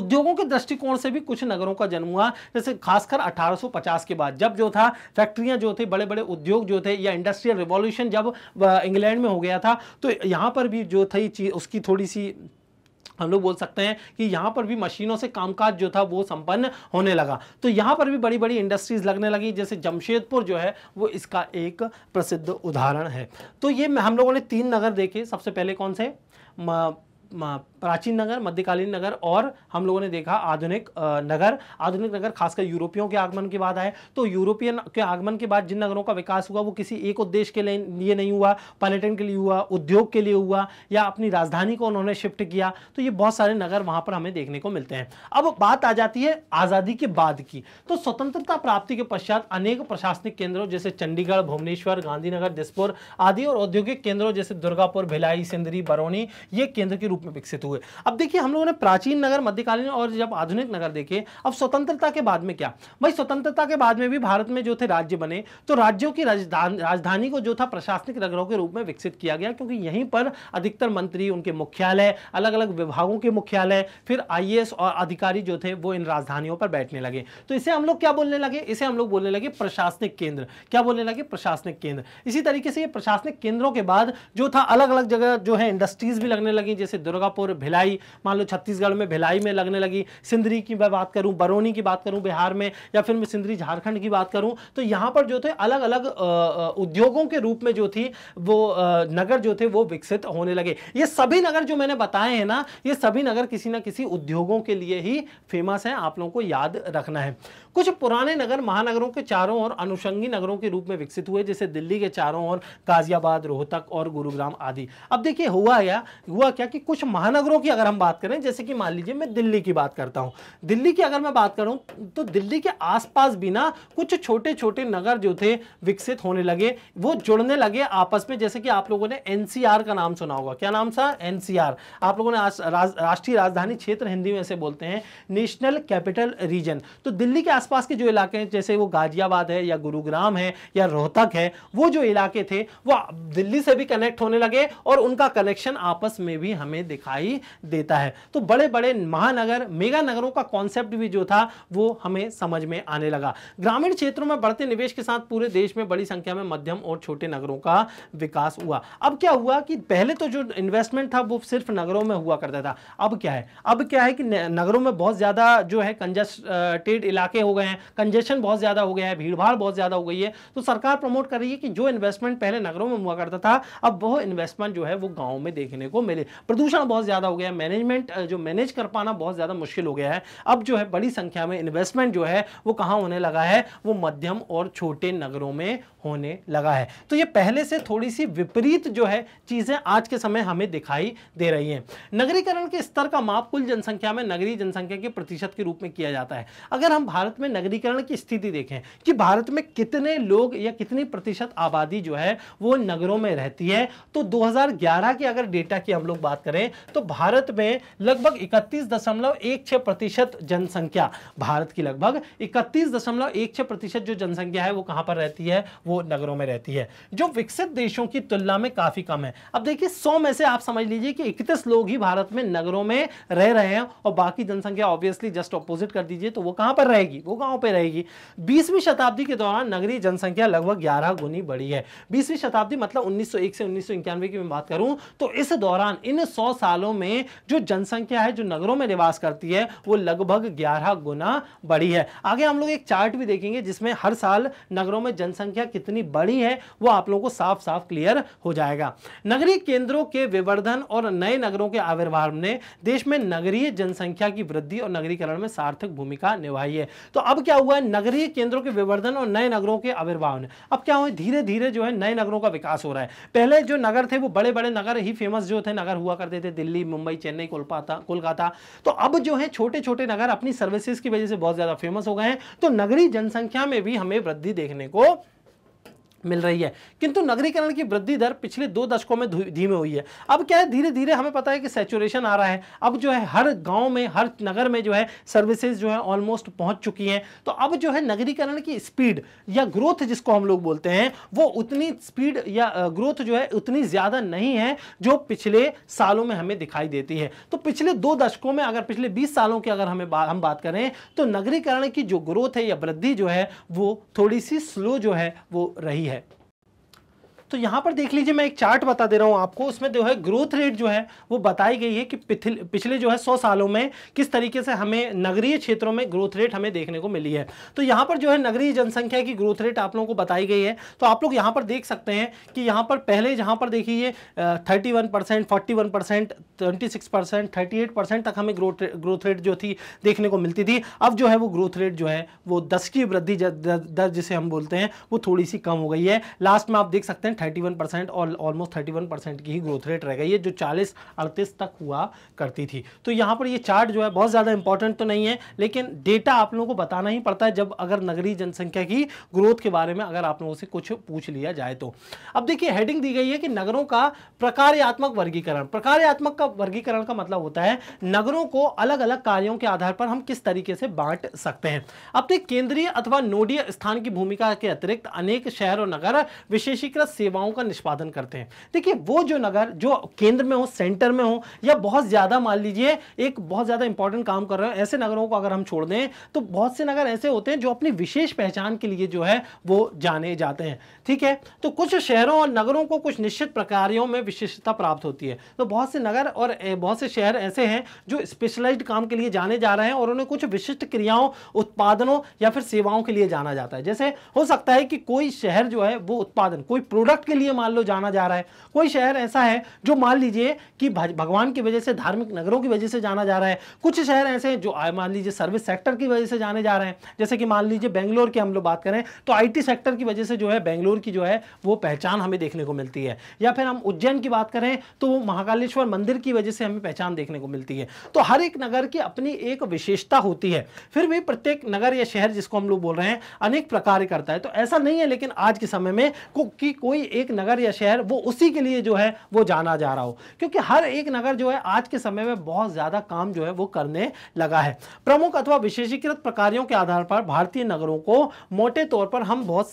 Speaker 1: उद्योगों के दृष्टिकोण से भी कुछ नगरों का जन्म हुआ जैसे खासकर 1850 के बाद जब जो था फैक्ट्रियां जो थे बड़े बड़े उद्योग जो थे या इंडस्ट्रियल रिवॉल्यूशन जब इंग्लैंड में हो गया था तो यहाँ पर भी जो थी उसकी थोड़ी सी हम लोग बोल सकते हैं कि यहाँ पर भी मशीनों से कामकाज जो था वो संपन्न होने लगा तो यहाँ पर भी बड़ी बड़ी इंडस्ट्रीज लगने लगी जैसे जमशेदपुर जो है वो इसका एक प्रसिद्ध उदाहरण है तो ये हम लोगों ने तीन नगर देखे सबसे पहले कौन से प्राचीन नगर मध्यकालीन नगर और हम लोगों ने देखा आधुनिक नगर आधुनिक नगर खासकर यूरोपियों के आगमन के बाद आए तो यूरोपियन के आगमन के बाद जिन नगरों का विकास हुआ वो किसी एक उद्देश्य के लिए नहीं हुआ पर्यटन के लिए हुआ उद्योग के लिए हुआ या अपनी राजधानी को उन्होंने शिफ्ट किया तो ये बहुत सारे नगर वहां पर हमें देखने को मिलते हैं अब बात आ जाती है आज़ादी के बाद की तो स्वतंत्रता प्राप्ति के पश्चात अनेक प्रशासनिक केंद्रों जैसे चंडीगढ़ भुवनेश्वर गांधीनगर दिसपुर आदि और औद्योगिक केंद्रों जैसे दुर्गापुर भिलाई सिंदरी बरौनी ये केंद्र के रूप में विकसित हुए हुए अब देखिए हम लोगों ने प्राचीन नगर मध्यकालीन और जब आधुनिक नगर देखे अब स्वतंत्रता के बाद में क्या भाई स्वतंत्रता के बाद में भी भारत में जो थे राज्य बने तो राज्यों की राजधानी को जो था प्रशासनिक नगरों के रूप में विकसित किया गया क्योंकि यहीं पर अधिकतर मंत्री उनके मुख्यालय अलग अलग विभागों के मुख्यालय फिर आई और अधिकारी जो थे वो इन राजधानियों पर बैठने लगे तो इसे हम लोग क्या बोलने लगे इसे हम लोग बोलने लगे प्रशासनिक केंद्र क्या बोलने लगे प्रशासनिक केंद्र इसी तरीके से ये प्रशासनिक केंद्रों के बाद जो था अलग अलग जगह जो है इंडस्ट्रीज भी लगने लगी जैसे दुर्गापुर भिलाई मान लो छत्तीसगढ़ में भिलाई में लगने लगी सिंदरी की मैं बात करूँ बरौनी की बात करूँ बिहार में या फिर मैं सिंदरी झारखंड की बात करूँ तो यहाँ पर जो थे अलग अलग उद्योगों के रूप में जो थी वो नगर जो थे वो विकसित होने लगे ये सभी नगर जो मैंने बताए हैं ना ये सभी नगर किसी ना किसी उद्योगों के लिए ही फेमस हैं आप लोगों को याद रखना है कुछ पुराने नगर महानगरों के चारों ओर अनुषंगी नगरों के रूप में विकसित हुए जैसे दिल्ली के चारों ओर गाजियाबाद रोहतक और गुरुग्राम आदि अब देखिए हुआ या हुआ क्या कि कुछ महानगरों की अगर हम बात करें जैसे कि मान लीजिए मैं दिल्ली की बात करता हूँ दिल्ली की अगर मैं बात करूँ तो दिल्ली के आसपास भी ना कुछ छोटे छोटे नगर जो थे विकसित होने लगे वो जुड़ने लगे आपस में जैसे कि आप लोगों ने एनसीआर का नाम सुना होगा क्या नाम था एनसीआर आप लोगों ने राष्ट्रीय राजधानी क्षेत्र हिंदी में से बोलते हैं नेशनल कैपिटल रीजन तो दिल्ली के आसपास के जो इलाके हैं जैसे वो गाजियाबाद है या गुरुग्राम है या रोहतक है वो जो इलाके थे वो दिल्ली से भी कनेक्ट होने लगे और उनका कनेक्शन आपस में भी हमें दिखाई देता है तो बड़े बड़े महानगर मेगा नगरों का कॉन्सेप्ट भी जो था वो हमें समझ में आने लगा ग्रामीण क्षेत्रों में बढ़ते निवेश के साथ पूरे देश में बड़ी संख्या में मध्यम और छोटे नगरों का विकास हुआ अब क्या हुआ कि पहले तो जो इन्वेस्टमेंट था वो सिर्फ नगरों में हुआ करता था अब क्या है अब क्या है कि नगरों में बहुत ज़्यादा जो है कंजस्टेड इलाके हो गए हैं कंजेशन बहुत ज़्यादा हो गया है भीड़भाड़ बहुत ज़्यादा हो गई है तो सरकार प्रमोट कर रही है कि जो इन्वेस्टमेंट पहले नगरों में हुआ करता था अब वह इन्वेस्टमेंट जो है वो गाँव में देखने को मिले प्रदूषण बहुत ज़्यादा हो गया है मैनेजमेंट जो मैनेज कर पाना बहुत ज़्यादा मुश्किल हो गया है अब जो है बड़ी संख्या में इन्वेस्टमेंट जो है वो कहाँ होने लगा है वो मध्यम और छोटे नगरों में होने लगा है तो ये पहले से थोड़ी सी विपरीत जो है चीज़ें आज के समय हमें दिखाई दे रही हैं नगरीकरण के स्तर का माप कुल जनसंख्या में नगरीय जनसंख्या के प्रतिशत के रूप में किया जाता है अगर हम भारत में नगरीकरण की स्थिति देखें कि भारत में कितने लोग या कितनी प्रतिशत आबादी जो है वो नगरों में रहती है तो 2011 की अगर डेटा की हम लोग बात करें तो भारत में लगभग इकतीस दशमलव एक छः प्रतिशत जनसंख्या भारत की लगभग इकतीस दशमलव एक छः प्रतिशत जो जनसंख्या है वो कहां पर रहती है वो नगरों में रहती है जो विकसित देशों की तुलना में काफ़ी कम है अब देखिए सौ में से आप समझ लीजिए कि इकतीस लोग ही भारत में नगरों में रह रहे हैं और बाकी जनसंख्या ऑब्वियसली जस्ट अपोजिट कर दीजिए तो वो कहां पर रहेगी वो गांव पे रहेगी बीसवीं शताब्दी के दौरान नगरीय जनसंख्या लगभग ग्यारह गुनी बढ़ी है बीसवीं शताब्दी मतलब 1901 से उन्नीस की मैं बात करूं तो इस दौरान इन सौ सालों में जो जनसंख्या है जो नगरों में निवास करती है वो लगभग ग्यारह गुना बढ़ी है आगे हम लोग एक चार्ट भी देखेंगे जिसमें हर साल नगरों में जनसंख्या कितनी बढ़ी है वो आप लोगों को साफ साफ क्लियर हो जाएगा नगरीय केंद्रों के विवर्धन और नए नगरों के आविर्भाव ने देश में नगरीय जनसंख्या की वृद्धि और नगरीकरण में सार्थक भूमिका निभाई है तो तो अब क्या हुआ है नगरीय केंद्रों के विवर्धन और नए नगरों के आविर्भाव ने अब क्या हुआ धीरे धीरे जो है नए नगरों का विकास हो रहा है पहले जो नगर थे वो बड़े बड़े नगर ही फेमस जो थे नगर हुआ करते थे दिल्ली मुंबई चेन्नई कोलकाता कोलकाता तो अब जो है छोटे छोटे नगर अपनी सर्विसेज की वजह से बहुत ज़्यादा फेमस हो गए हैं तो नगरीय जनसंख्या में भी हमें वृद्धि देखने को मिल रही है किंतु नगरीकरण की वृद्धि दर पिछले दो दशकों में धीमे हुई है अब क्या है धीरे धीरे हमें पता है कि सेचुरेशन आ रहा है अब जो है हर गांव में हर नगर में जो है सर्विसेज जो है ऑलमोस्ट पहुंच चुकी हैं तो अब जो है नगरीकरण की स्पीड या ग्रोथ जिसको हम लोग बोलते हैं वो उतनी स्पीड या ग्रोथ जो है उतनी ज़्यादा नहीं है जो पिछले सालों में हमें दिखाई देती है तो पिछले दो दशकों में अगर पिछले बीस सालों की अगर हमें हम बात करें तो नगरीकरण की जो ग्रोथ है या वृद्धि जो है वो थोड़ी सी स्लो जो है वो रही है तो यहाँ पर देख लीजिए मैं एक चार्ट बता दे रहा हूँ आपको उसमें जो है ग्रोथ रेट जो है वो बताई गई है कि पिछले जो है सौ सालों में किस तरीके से हमें नगरीय क्षेत्रों में ग्रोथ रेट हमें देखने को मिली है तो यहाँ पर जो है नगरीय जनसंख्या की ग्रोथ रेट आप लोगों को बताई गई है तो आप लोग यहाँ पर देख सकते हैं कि यहाँ पर पहले जहाँ पर देखिए thirty one percent forty one percent twenty six percent thirty eight percent तक हमें ग्रोथ ग्रोथ रेट जो थी देखने को मिलती थी अब जो है वो ग्रोथ रेट जो है वो दस की वृद्धि दर जिसे हम बोलते हैं वो थोड़ी सी कम हो गई है लास्ट में आप देख सकते हैं 31 परसेंट और ऑलमोस्ट 31 परसेंट की ही ग्रोथ रेट रह गई है जो 40 अड़तीस तक हुआ करती थी तो यहाँ पर ये चार्ट जो है बहुत ज़्यादा इंपॉर्टेंट तो नहीं है लेकिन डेटा आप लोगों को बताना ही पड़ता है जब अगर नगरीय जनसंख्या की ग्रोथ के बारे में अगर आप लोगों से कुछ पूछ लिया जाए तो अब देखिए हेडिंग दी गई है कि नगरों का प्रकार्यात्मक वर्गीकरण प्रकार्यात्मक का वर्गीकरण का मतलब होता है नगरों को अलग अलग कार्यों के आधार पर हम किस तरीके से बांट सकते हैं अब अपने तो केंद्रीय अथवा नोडीय स्थान की भूमिका के अतिरिक्त अनेक शहर और नगर विशेषीकृत सेवा सेवाओं का निष्पादन करते हैं देखिए वो जो नगर जो केंद्र में हो सेंटर में हो या बहुत ज़्यादा मान लीजिए एक बहुत ज़्यादा इंपॉर्टेंट काम कर रहे हो ऐसे नगरों को अगर हम छोड़ दें तो बहुत से नगर ऐसे होते हैं जो अपनी विशेष पहचान के लिए जो है वो जाने जाते हैं ठीक है तो कुछ शहरों और नगरों को कुछ निश्चित प्रकारों में विशेषता प्राप्त होती है तो बहुत से नगर और बहुत से शहर ऐसे हैं जो स्पेशलाइज्ड काम के लिए जाने जा रहे हैं और उन्हें कुछ विशिष्ट क्रियाओं उत्पादनों या फिर सेवाओं के लिए जाना जाता है जैसे हो सकता है कि कोई शहर जो है वो उत्पादन कोई प्रोडक्ट प्रोडक्ट के लिए मान लो जाना जा रहा है कोई शहर ऐसा है जो मान लीजिए कि भगवान की वजह से धार्मिक नगरों की वजह से जाना जा रहा है कुछ शहर ऐसे हैं जो मान लीजिए सर्विस सेक्टर की वजह से जाने जा रहे हैं जैसे कि मान लीजिए बेंगलोर की हम लोग बात करें तो आई सेक्टर की वजह से जो है बेंगलोर की जो है वो पहचान हमें देखने को मिलती है या फिर हम उज्जैन की बात करें तो महाकालेश्वर मंदिर की वजह से हमें पहचान देखने को मिलती है तो हर एक नगर की अपनी एक विशेषता होती है फिर भी प्रत्येक नगर या शहर जिसको हम लोग बोल रहे हैं अनेक प्रकार करता है तो ऐसा नहीं है लेकिन आज के समय में को, कि कोई एक नगर या शहर वो उसी के लिए जो है वो जाना जा रहा हो क्योंकि हर एक नगर जो है आज के समय में बहुत ज़्यादा काम जो है वो करने लगा है प्रमुख अथवा विशेषीकृत प्रकारियों के आधार पर भारतीय नगरों को मोटे तौर पर हम बहुत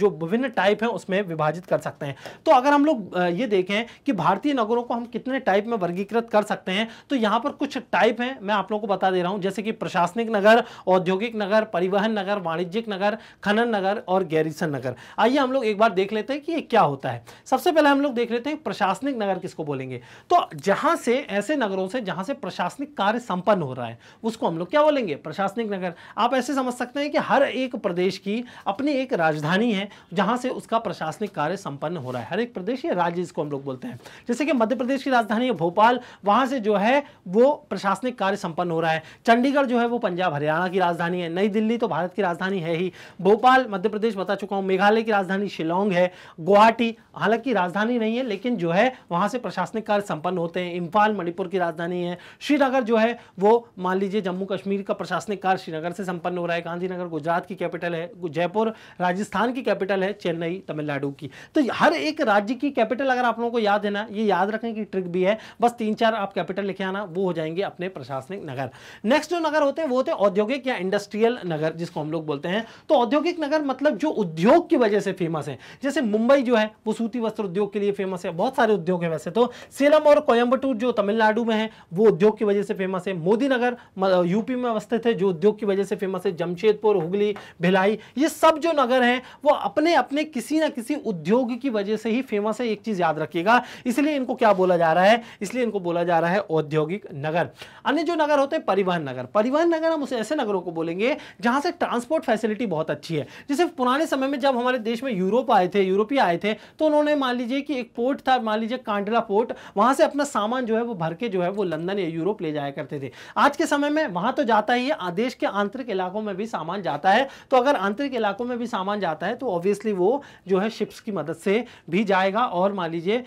Speaker 1: जो विभिन्न टाइप हैं उसमें विभाजित कर सकते हैं तो अगर हम लोग ये देखें कि भारतीय नगरों को हम कितने टाइप में वर्गीकृत कर सकते हैं तो यहाँ पर कुछ टाइप हैं मैं आप लोगों को बता दे रहा हूँ जैसे कि प्रशासनिक नगर औद्योगिक नगर परिवहन नगर वाणिज्यिक नगर खनन नगर और गैरिसन नगर आइए हम लोग एक बार देख लेते हैं हैं कि ये क्या होता है सबसे पहले हम लोग देख लेते हैं प्रशासनिक नगर किसको बोलेंगे तो जहां से ऐसे नगरों से जहां से प्रशासनिक कार्य संपन्न हो रहा है उसको हम लोग क्या बोलेंगे प्रशासनिक नगर आप ऐसे समझ सकते हैं कि हर एक प्रदेश की अपनी एक राजधानी है जहां से उसका प्रशासनिक कार्य संपन्न हो रहा है हर एक प्रदेश या राज्य इसको हम लोग बोलते हैं जैसे कि मध्य प्रदेश की राजधानी है भोपाल वहां से जो है वो प्रशासनिक कार्य संपन्न हो रहा है चंडीगढ़ जो है वो पंजाब हरियाणा की राजधानी है नई दिल्ली तो भारत की राजधानी है ही भोपाल मध्य प्रदेश बता चुका हूं मेघालय की राजधानी शिलोंग है गुवाहाटी हालांकि राजधानी नहीं है लेकिन जो है वहां से प्रशासनिक कार्य संपन्न होते हैं इम्फाल मणिपुर की राजधानी है श्रीनगर जो है वो मान लीजिए जम्मू कश्मीर का प्रशासनिक कार्य श्रीनगर से संपन्न हो रहा है गांधीनगर गुजरात की कैपिटल है जयपुर राजस्थान की कैपिटल है चेन्नई तमिलनाडु की तो हर एक राज्य की कैपिटल अगर आप लोगों को याद है ना ये याद रखने की ट्रिक भी है बस तीन चार आप कैपिटल लिखे आना वो हो जाएंगे अपने प्रशासनिक नगर नेक्स्ट जो नगर होते हैं वो होते हैं औद्योगिक या इंडस्ट्रियल नगर जिसको हम लोग बोलते हैं तो औद्योगिक नगर मतलब जो उद्योग की वजह से फेमस है जैसे मुंबई जो है वो सूती वस्त्र उद्योग के लिए फेमस है बहुत सारे उद्योग है वैसे तो सेलम और कोयम्बटूर जो तमिलनाडु में है वो उद्योग की वजह से फेमस है मोदी नगर यूपी में अवस्थित है जो उद्योग की वजह से फेमस है जमशेदपुर हुगली भिलाई ये सब जो नगर हैं वो अपने अपने किसी ना किसी उद्योग की वजह से ही फेमस है एक चीज़ याद रखिएगा इसलिए इनको क्या बोला जा रहा है इसलिए इनको बोला जा रहा है औद्योगिक नगर अन्य जो नगर होते हैं परिवहन नगर परिवहन नगर हम उसे ऐसे नगरों को बोलेंगे जहां से ट्रांसपोर्ट फैसिलिटी बहुत अच्छी है जैसे पुराने समय में जब हमारे देश में यूरोप आए थे यूरोप यूरोपीय आए थे तो उन्होंने मान लीजिए कि एक पोर्ट था मान लीजिए कांडला पोर्ट वहां से अपना सामान जो है वो भर के जो है वो लंदन या यूरोप ले जाया करते थे आज के समय में वहां तो जाता ही है देश के आंतरिक इलाकों में भी सामान जाता है तो अगर आंतरिक इलाकों में भी सामान जाता है तो ऑब्वियसली वो जो है शिप्स की मदद से भी जाएगा और मान लीजिए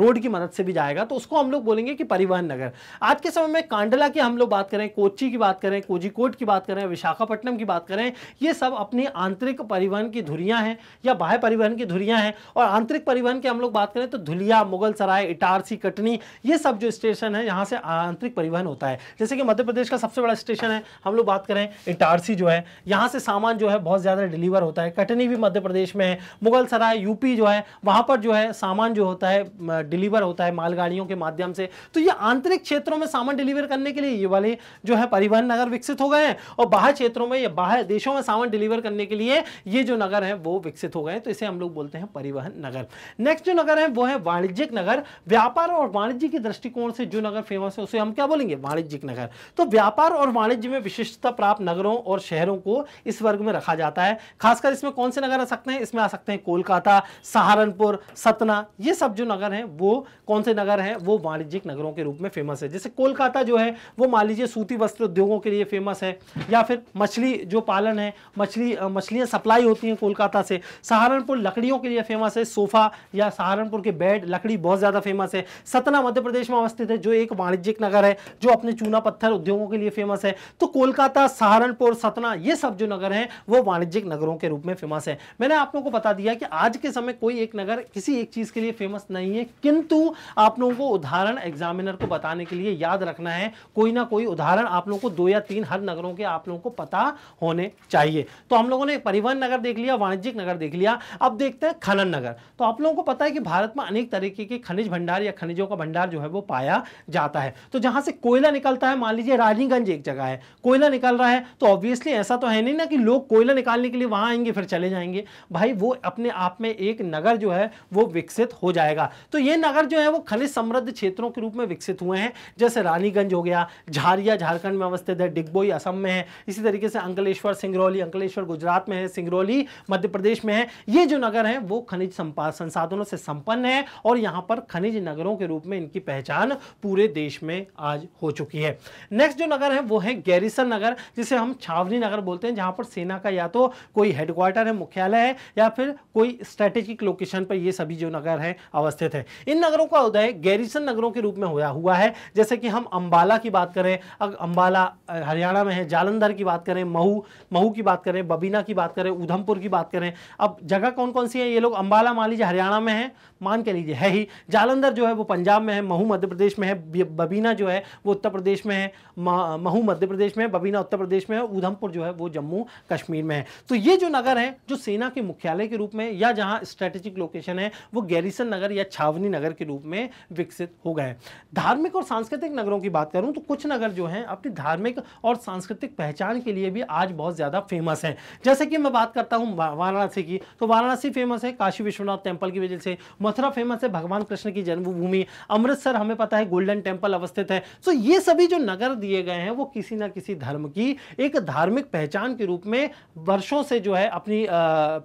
Speaker 1: रोड की मदद से भी जाएगा तो उसको हम लोग बोलेंगे कि परिवहन नगर आज के समय में कांडला की हम लोग बात करें कोची की बात करें कोजिकोट की बात करें विशाखापट्टनम की बात करें ये सब अपनी आंतरिक परिवहन की धुरियां हैं या बाह्य परिवहन की धुरियां हैं और आंतरिक परिवहन की हम लोग बात करें तो धुलिया मुगल सराय इटारसी कटनी ये सब जो स्टेशन है यहाँ से आंतरिक परिवहन होता है जैसे कि मध्य प्रदेश का सबसे बड़ा स्टेशन है हम लोग बात करें इटारसी जो है यहाँ से सामान जो है बहुत ज़्यादा डिलीवर होता है कटनी भी मध्य प्रदेश में है मुगल सराय यूपी जो है वहाँ पर जो है सामान जो होता है डिलीवर होता है मालगाड़ियों के माध्यम से तो ये आंतरिक क्षेत्रों में सामान डिलीवर करने के लिए ये वाले जो है परिवहन नगर विकसित हो गए हैं और बाहर क्षेत्रों में या बाहर देशों में सामान डिलीवर करने के लिए ये जो नगर है वो विकसित हो गए तो इसे उसे हम लोग बोलते हैं परिवहन नगर नेक्स्ट जो नगर है वो है वाणिज्यिक नगर व्यापार और वाणिज्य के दृष्टिकोण से जो नगर फेमस है उसे हम क्या बोलेंगे वाणिज्यिक नगर तो व्यापार और वाणिज्य में विशिष्टता प्राप्त नगरों और शहरों को इस वर्ग में रखा जाता है खासकर इसमें कौन से नगर आ सकते हैं इसमें आ सकते हैं कोलकाता सहारनपुर सतना ये सब जो नगर हैं वो कौन से नगर हैं वो वाणिज्यिक नगरों के रूप में फेमस है जैसे कोलकाता जो है वो मान लीजिए सूती वस्त्र उद्योगों के लिए फेमस है या फिर मछली जो पालन है मछली मछलियाँ सप्लाई होती हैं कोलकाता से सहारनपुर बिल्कुल लकड़ियों के लिए फेमस है सोफा या सहारनपुर के बेड लकड़ी बहुत ज़्यादा फेमस है सतना मध्य प्रदेश में अवस्थित है जो एक वाणिज्यिक नगर है जो अपने चूना पत्थर उद्योगों के लिए फेमस है तो कोलकाता सहारनपुर सतना ये सब जो नगर है वो वाणिज्यिक नगरों के रूप में फेमस है मैंने आप लोगों को बता दिया कि आज के समय कोई एक नगर किसी एक चीज़ के लिए फेमस नहीं है किंतु आप लोगों को उदाहरण एग्जामिनर को बताने के लिए याद रखना है कोई ना कोई उदाहरण आप लोगों को दो या तीन हर नगरों के आप लोगों को पता होने चाहिए तो हम लोगों ने परिवहन नगर देख लिया वाणिज्यिक नगर देख लिया अब देखते हैं खनन नगर तो आप लोगों को पता है कि भारत में अनेक तरीके के खनिज भंडार या खनिजों का भंडार जो है वो पाया जाता है तो जहां से कोयला निकलता है मान लीजिए रानीगंज एक जगह है कोयला निकल रहा है तो ऑब्वियसली ऐसा तो है नहीं ना कि लोग कोयला निकालने के लिए वहां आएंगे फिर चले जाएंगे भाई वो अपने आप में एक नगर जो है वो विकसित हो जाएगा तो ये नगर जो है वो खनिज समृद्ध क्षेत्रों के रूप में विकसित हुए हैं जैसे रानीगंज हो गया झारिया झारखंड में अवस्थित है डिग्बोई असम में है इसी तरीके से अंकलेश्वर सिंगरौली अंकलेश्वर गुजरात में है सिंगरौली मध्य प्रदेश में है ये जो नगर हैं वो खनिज संसाधनों से संपन्न है और यहाँ पर खनिज नगरों के रूप में इनकी पहचान पूरे देश में आज हो चुकी है नेक्स्ट जो नगर है वो है गैरिसन नगर जिसे हम छावनी नगर बोलते हैं जहाँ पर सेना का या तो कोई हेडक्वार्टर है मुख्यालय है या फिर कोई स्ट्रेटेजिक लोकेशन पर ये सभी जो नगर हैं अवस्थित है इन नगरों का उदय गैरिसन नगरों के रूप में हुआ हुआ है जैसे कि हम अम्बाला की बात करें अब अम्बाला हरियाणा में है जालंधर की बात करें महू महू की बात करें बबीना की बात करें उधमपुर की बात करें अब जगह कौन कौन कौन सी है ये लोग अंबाला मान लीजिए हरियाणा में है मान के लीजिए है ही जालंधर जो है वो पंजाब में है महू मध्य प्रदेश में है बबीना जो है वो उत्तर प्रदेश में है महू मध्य प्रदेश में बबीना उत्तर प्रदेश में है उधमपुर जो है वो जम्मू कश्मीर में है तो ये जो नगर है जो सेना के मुख्यालय के रूप में या जहाँ स्ट्रेटेजिक लोकेशन है वो गैरिसन नगर या छावनी नगर के रूप में विकसित हो गए धार्मिक और सांस्कृतिक नगरों की बात करूँ तो कुछ नगर जो हैं अपनी धार्मिक और सांस्कृतिक पहचान के लिए भी आज बहुत ज़्यादा फेमस हैं जैसे कि मैं बात करता हूँ वाराणसी की तो वाराणसी वाराणसी फेमस है काशी विश्वनाथ टेम्पल की वजह से मथुरा फेमस है भगवान कृष्ण की जन्मभूमि अमृतसर हमें पता है गोल्डन टेम्पल अवस्थित है सो ये सभी जो नगर दिए गए हैं वो किसी ना किसी धर्म की एक धार्मिक पहचान के रूप में वर्षों से जो है अपनी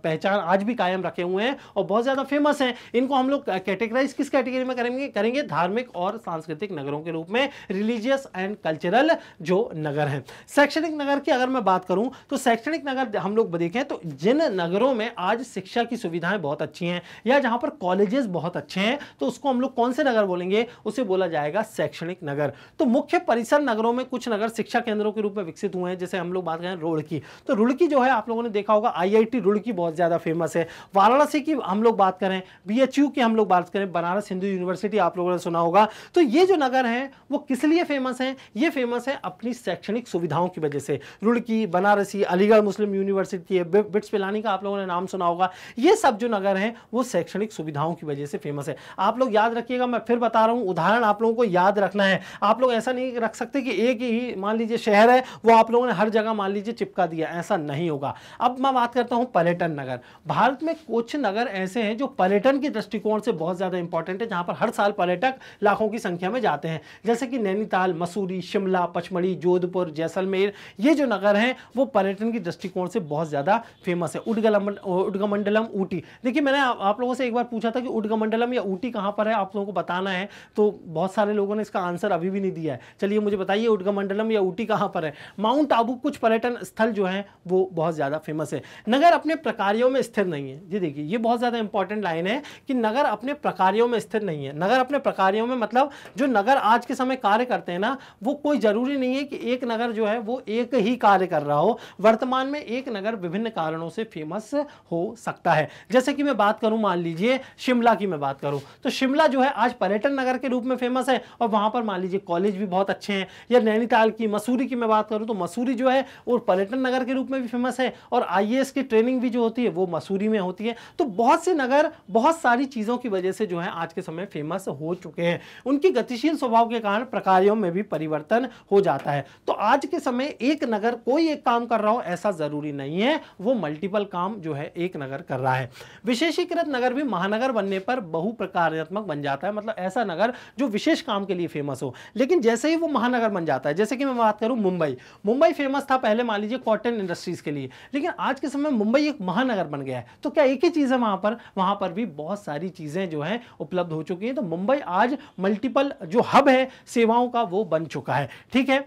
Speaker 1: पहचान आज भी कायम रखे हुए हैं और बहुत ज़्यादा फेमस हैं इनको हम लोग कैटेगराइज किस कैटेगरी में करेंगे करेंगे धार्मिक और सांस्कृतिक नगरों के रूप में रिलीजियस एंड कल्चरल जो नगर हैं शैक्षणिक नगर की अगर मैं बात करूं तो शैक्षणिक नगर हम लोग देखें तो जिन नगरों में आज शिक्षा शिक्षा की सुविधाएं बहुत अच्छी हैं या जहाँ पर कॉलेजेस बहुत अच्छे हैं तो उसको हम लोग कौन से नगर बोलेंगे उसे बोला जाएगा शैक्षणिक नगर तो मुख्य परिसर नगरों में कुछ नगर शिक्षा केंद्रों के रूप में विकसित हुए हैं जैसे हम लोग बात करें रुड़की तो रुड़की जो है आप लोगों ने देखा होगा आई रुड़की बहुत ज़्यादा फेमस है वाराणसी की हम लोग बात करें बी की हम लोग बात करें बनारस हिंदू यूनिवर्सिटी आप लोगों ने सुना होगा तो ये जो नगर हैं वो किस लिए फेमस हैं ये फेमस है अपनी शैक्षणिक सुविधाओं की वजह से रुड़की बनारसी अलीगढ़ मुस्लिम यूनिवर्सिटी है बिट्स पिलानी का आप लोगों ने नाम सुना होगा ये सब जो नगर हैं वो शैक्षणिक सुविधाओं की वजह से फेमस है आप लोग याद रखिएगा मैं फिर बता रहा हूँ उदाहरण आप लोगों को याद रखना है आप लोग ऐसा नहीं रख सकते कि एक ही मान लीजिए शहर है वो आप लोगों ने हर जगह मान लीजिए चिपका दिया ऐसा नहीं होगा अब मैं बात करता हूँ पर्यटन नगर भारत में कुछ नगर ऐसे हैं जो पर्यटन के दृष्टिकोण से बहुत ज़्यादा इंपॉर्टेंट है जहाँ पर हर साल पर्यटक लाखों की संख्या में जाते हैं जैसे कि नैनीताल मसूरी शिमला पचमढ़ी जोधपुर जैसलमेर ये जो नगर हैं वो पर्यटन के दृष्टिकोण से बहुत ज़्यादा फेमस है उडगलम उडगमंडल उडगमंडलम ऊटी देखिए मैंने आ, आप लोगों से एक बार पूछा था कि उडगमंडलम या ऊटी कहाँ पर है आप लोगों को बताना है तो बहुत सारे लोगों ने इसका आंसर अभी भी नहीं दिया है चलिए मुझे बताइए उडगमंडलम या ऊटी कहाँ पर है माउंट आबू कुछ पर्यटन स्थल जो है वो बहुत ज़्यादा फेमस है नगर अपने प्रकारियों में स्थिर नहीं है जी देखिए ये बहुत ज़्यादा इंपॉर्टेंट लाइन है कि नगर अपने प्रकारियों में स्थिर नहीं है नगर अपने प्रकारियों में मतलब जो नगर आज के समय कार्य करते हैं ना वो कोई ज़रूरी नहीं है कि एक नगर जो है वो एक ही कार्य कर रहा हो वर्तमान में एक नगर विभिन्न कारणों से फेमस हो सकता सकता है जैसे कि मैं बात करूं मान लीजिए शिमला की मैं बात करूं तो शिमला जो है आज पर्यटन नगर के रूप में फेमस है और वहां पर मान लीजिए कॉलेज भी बहुत अच्छे हैं या नैनीताल की मसूरी की मैं बात करूं तो मसूरी जो है वो पर्यटन नगर के रूप में भी फेमस है और आई की ट्रेनिंग भी जो होती है वो मसूरी में होती है तो बहुत से नगर बहुत सारी चीज़ों की वजह से जो है आज के समय फेमस हो चुके हैं उनकी गतिशील स्वभाव के कारण प्रकारियों में भी परिवर्तन हो जाता है तो आज के समय एक नगर कोई एक काम कर रहा हो ऐसा ज़रूरी नहीं है वो मल्टीपल काम जो है एक नगर कर रहा है विशेषीकृत नगर भी महानगर बनने पर बहुप्रकार्यात्मक बन जाता है मतलब ऐसा नगर जो विशेष काम के लिए फेमस हो लेकिन जैसे ही वो महानगर बन जाता है जैसे कि मैं बात करूँ मुंबई मुंबई फेमस था पहले मान लीजिए कॉटन इंडस्ट्रीज़ के लिए लेकिन आज के समय मुंबई एक महानगर बन गया है तो क्या एक ही चीज़ है वहाँ पर वहाँ पर भी बहुत सारी चीज़ें जो हैं उपलब्ध हो चुकी हैं तो मुंबई आज मल्टीपल जो हब है सेवाओं का वो बन चुका है ठीक है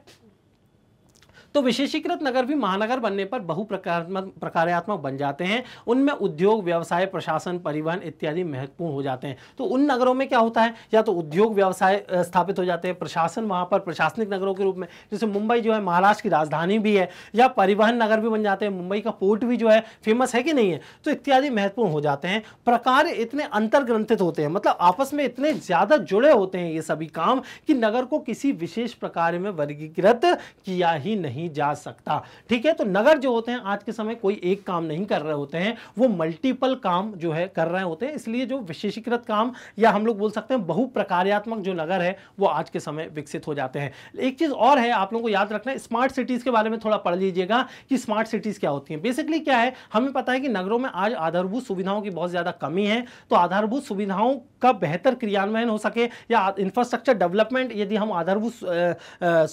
Speaker 1: तो विशेषीकृत नगर भी महानगर बनने पर बहु प्रकारात्मक बन जाते हैं उनमें उद्योग व्यवसाय प्रशासन परिवहन इत्यादि महत्वपूर्ण हो जाते हैं तो उन नगरों में क्या होता है या तो उद्योग व्यवसाय स्थापित हो जाते हैं प्रशासन वहाँ पर प्रशासनिक नगरों के रूप में जैसे मुंबई जो है महाराष्ट्र की राजधानी भी है या परिवहन नगर भी बन जाते हैं मुंबई का पोर्ट भी जो है फेमस है कि नहीं है तो इत्यादि महत्वपूर्ण हो जाते हैं प्रकार इतने अंतर्ग्रंथित होते हैं मतलब आपस में इतने ज़्यादा जुड़े होते हैं ये सभी काम कि नगर को किसी विशेष प्रकार में वर्गीकृत किया ही नहीं नहीं जा सकता ठीक है तो नगर जो होते हैं आज के समय कोई एक काम नहीं कर रहे होते हैं वो मल्टीपल काम जो है कर रहे होते हैं इसलिए जो विशेषीकृत काम या हम लोग बोल सकते हैं बहुप्रकार्यात्मक जो नगर है वो आज के समय विकसित हो जाते हैं एक चीज़ और है आप लोगों को याद रखना स्मार्ट सिटीज़ के बारे में थोड़ा पढ़ लीजिएगा कि स्मार्ट सिटीज़ क्या होती हैं बेसिकली क्या है हमें पता है कि नगरों में आज आधारभूत सुविधाओं की बहुत ज़्यादा कमी है तो आधारभूत सुविधाओं का बेहतर क्रियान्वयन हो सके या इंफ्रास्ट्रक्चर डेवलपमेंट यदि हम आधारभूत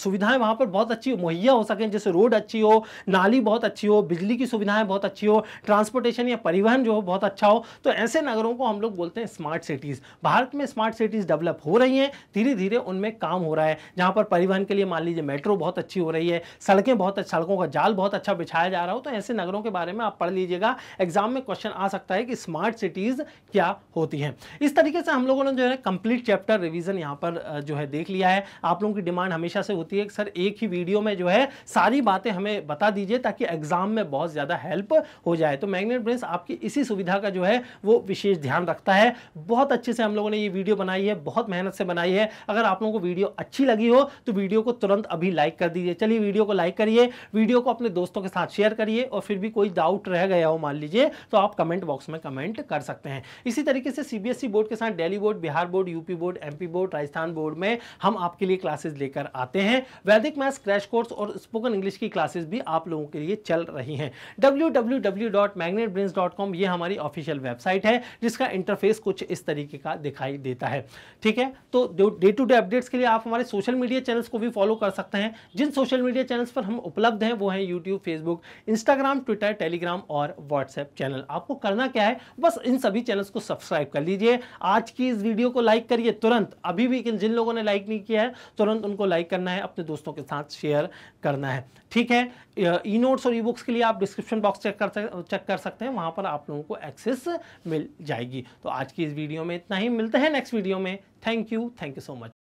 Speaker 1: सुविधाएं वहां पर बहुत अच्छी मुहैया हो सके सकें जैसे रोड अच्छी हो नाली बहुत अच्छी हो बिजली की सुविधाएं बहुत अच्छी हो ट्रांसपोर्टेशन या परिवहन जो हो बहुत अच्छा हो तो ऐसे नगरों को हम लोग बोलते हैं स्मार्ट सिटीज़ भारत में स्मार्ट सिटीज़ डेवलप हो रही हैं धीरे धीरे उनमें काम हो रहा है जहाँ पर परिवहन के लिए मान लीजिए मेट्रो बहुत अच्छी हो रही है सड़कें बहुत सड़कों का जाल बहुत अच्छा बिछाया जा रहा हो तो ऐसे नगरों के बारे में आप पढ़ लीजिएगा एग्जाम में क्वेश्चन आ सकता है कि स्मार्ट सिटीज़ क्या होती हैं इस तरीके से हम लोगों ने जो है कंप्लीट चैप्टर रिवीजन यहां पर जो है देख लिया है आप लोगों की डिमांड हमेशा से होती है कि सर एक ही वीडियो में जो है सारी बातें हमें बता दीजिए ताकि एग्जाम में बहुत ज़्यादा हेल्प हो जाए तो मैग्नेट ब्रेंस आपकी इसी सुविधा का जो है वो विशेष ध्यान रखता है बहुत अच्छे से हम लोगों ने ये वीडियो बनाई है बहुत मेहनत से बनाई है अगर आप लोगों को वीडियो अच्छी लगी हो तो वीडियो को तुरंत अभी लाइक कर दीजिए चलिए वीडियो को लाइक करिए वीडियो को अपने दोस्तों के साथ शेयर करिए और फिर भी कोई डाउट रह गया हो मान लीजिए तो आप कमेंट बॉक्स में कमेंट कर सकते हैं इसी तरीके से सीबीएसई e बोर्ड के साथ Delhi board Bihar board UP board MP board Rajasthan board में हम आपके लिए क्लासेस लेकर आते हैं वैदिक मैथ्स क्रैश कोर्स और स्पोकन इंग्लिश की क्लासेस भी आप लोगों के लिए चल रही हैं www.magnetbrains.com ये हमारी ऑफिशियल वेबसाइट है जिसका इंटरफेस कुछ इस तरीके का दिखाई देता है ठीक है तो डे टू डे अपडेट्स के लिए आप हमारे सोशल मीडिया चैनल्स को भी फॉलो कर सकते हैं जिन सोशल मीडिया चैनल्स पर हम उपलब्ध हैं वो हैं YouTube Facebook Instagram Twitter Telegram और व्हाट्सएप चैनल आपको करना क्या है बस इन सभी चैनल्स को सब्सक्राइब कर लीजिए आज की इस वीडियो को लाइक करिए तुरंत अभी भी जिन लोगों ने लाइक नहीं किया है तुरंत उनको लाइक करना है अपने दोस्तों के साथ शेयर करना है करना है ठीक है ई नोट्स और ई बुक्स के लिए आप डिस्क्रिप्शन बॉक्स चेक कर चेक कर सकते हैं वहाँ पर आप लोगों को एक्सेस मिल जाएगी तो आज की इस वीडियो में इतना ही मिलते हैं नेक्स्ट वीडियो में thank you thank you so much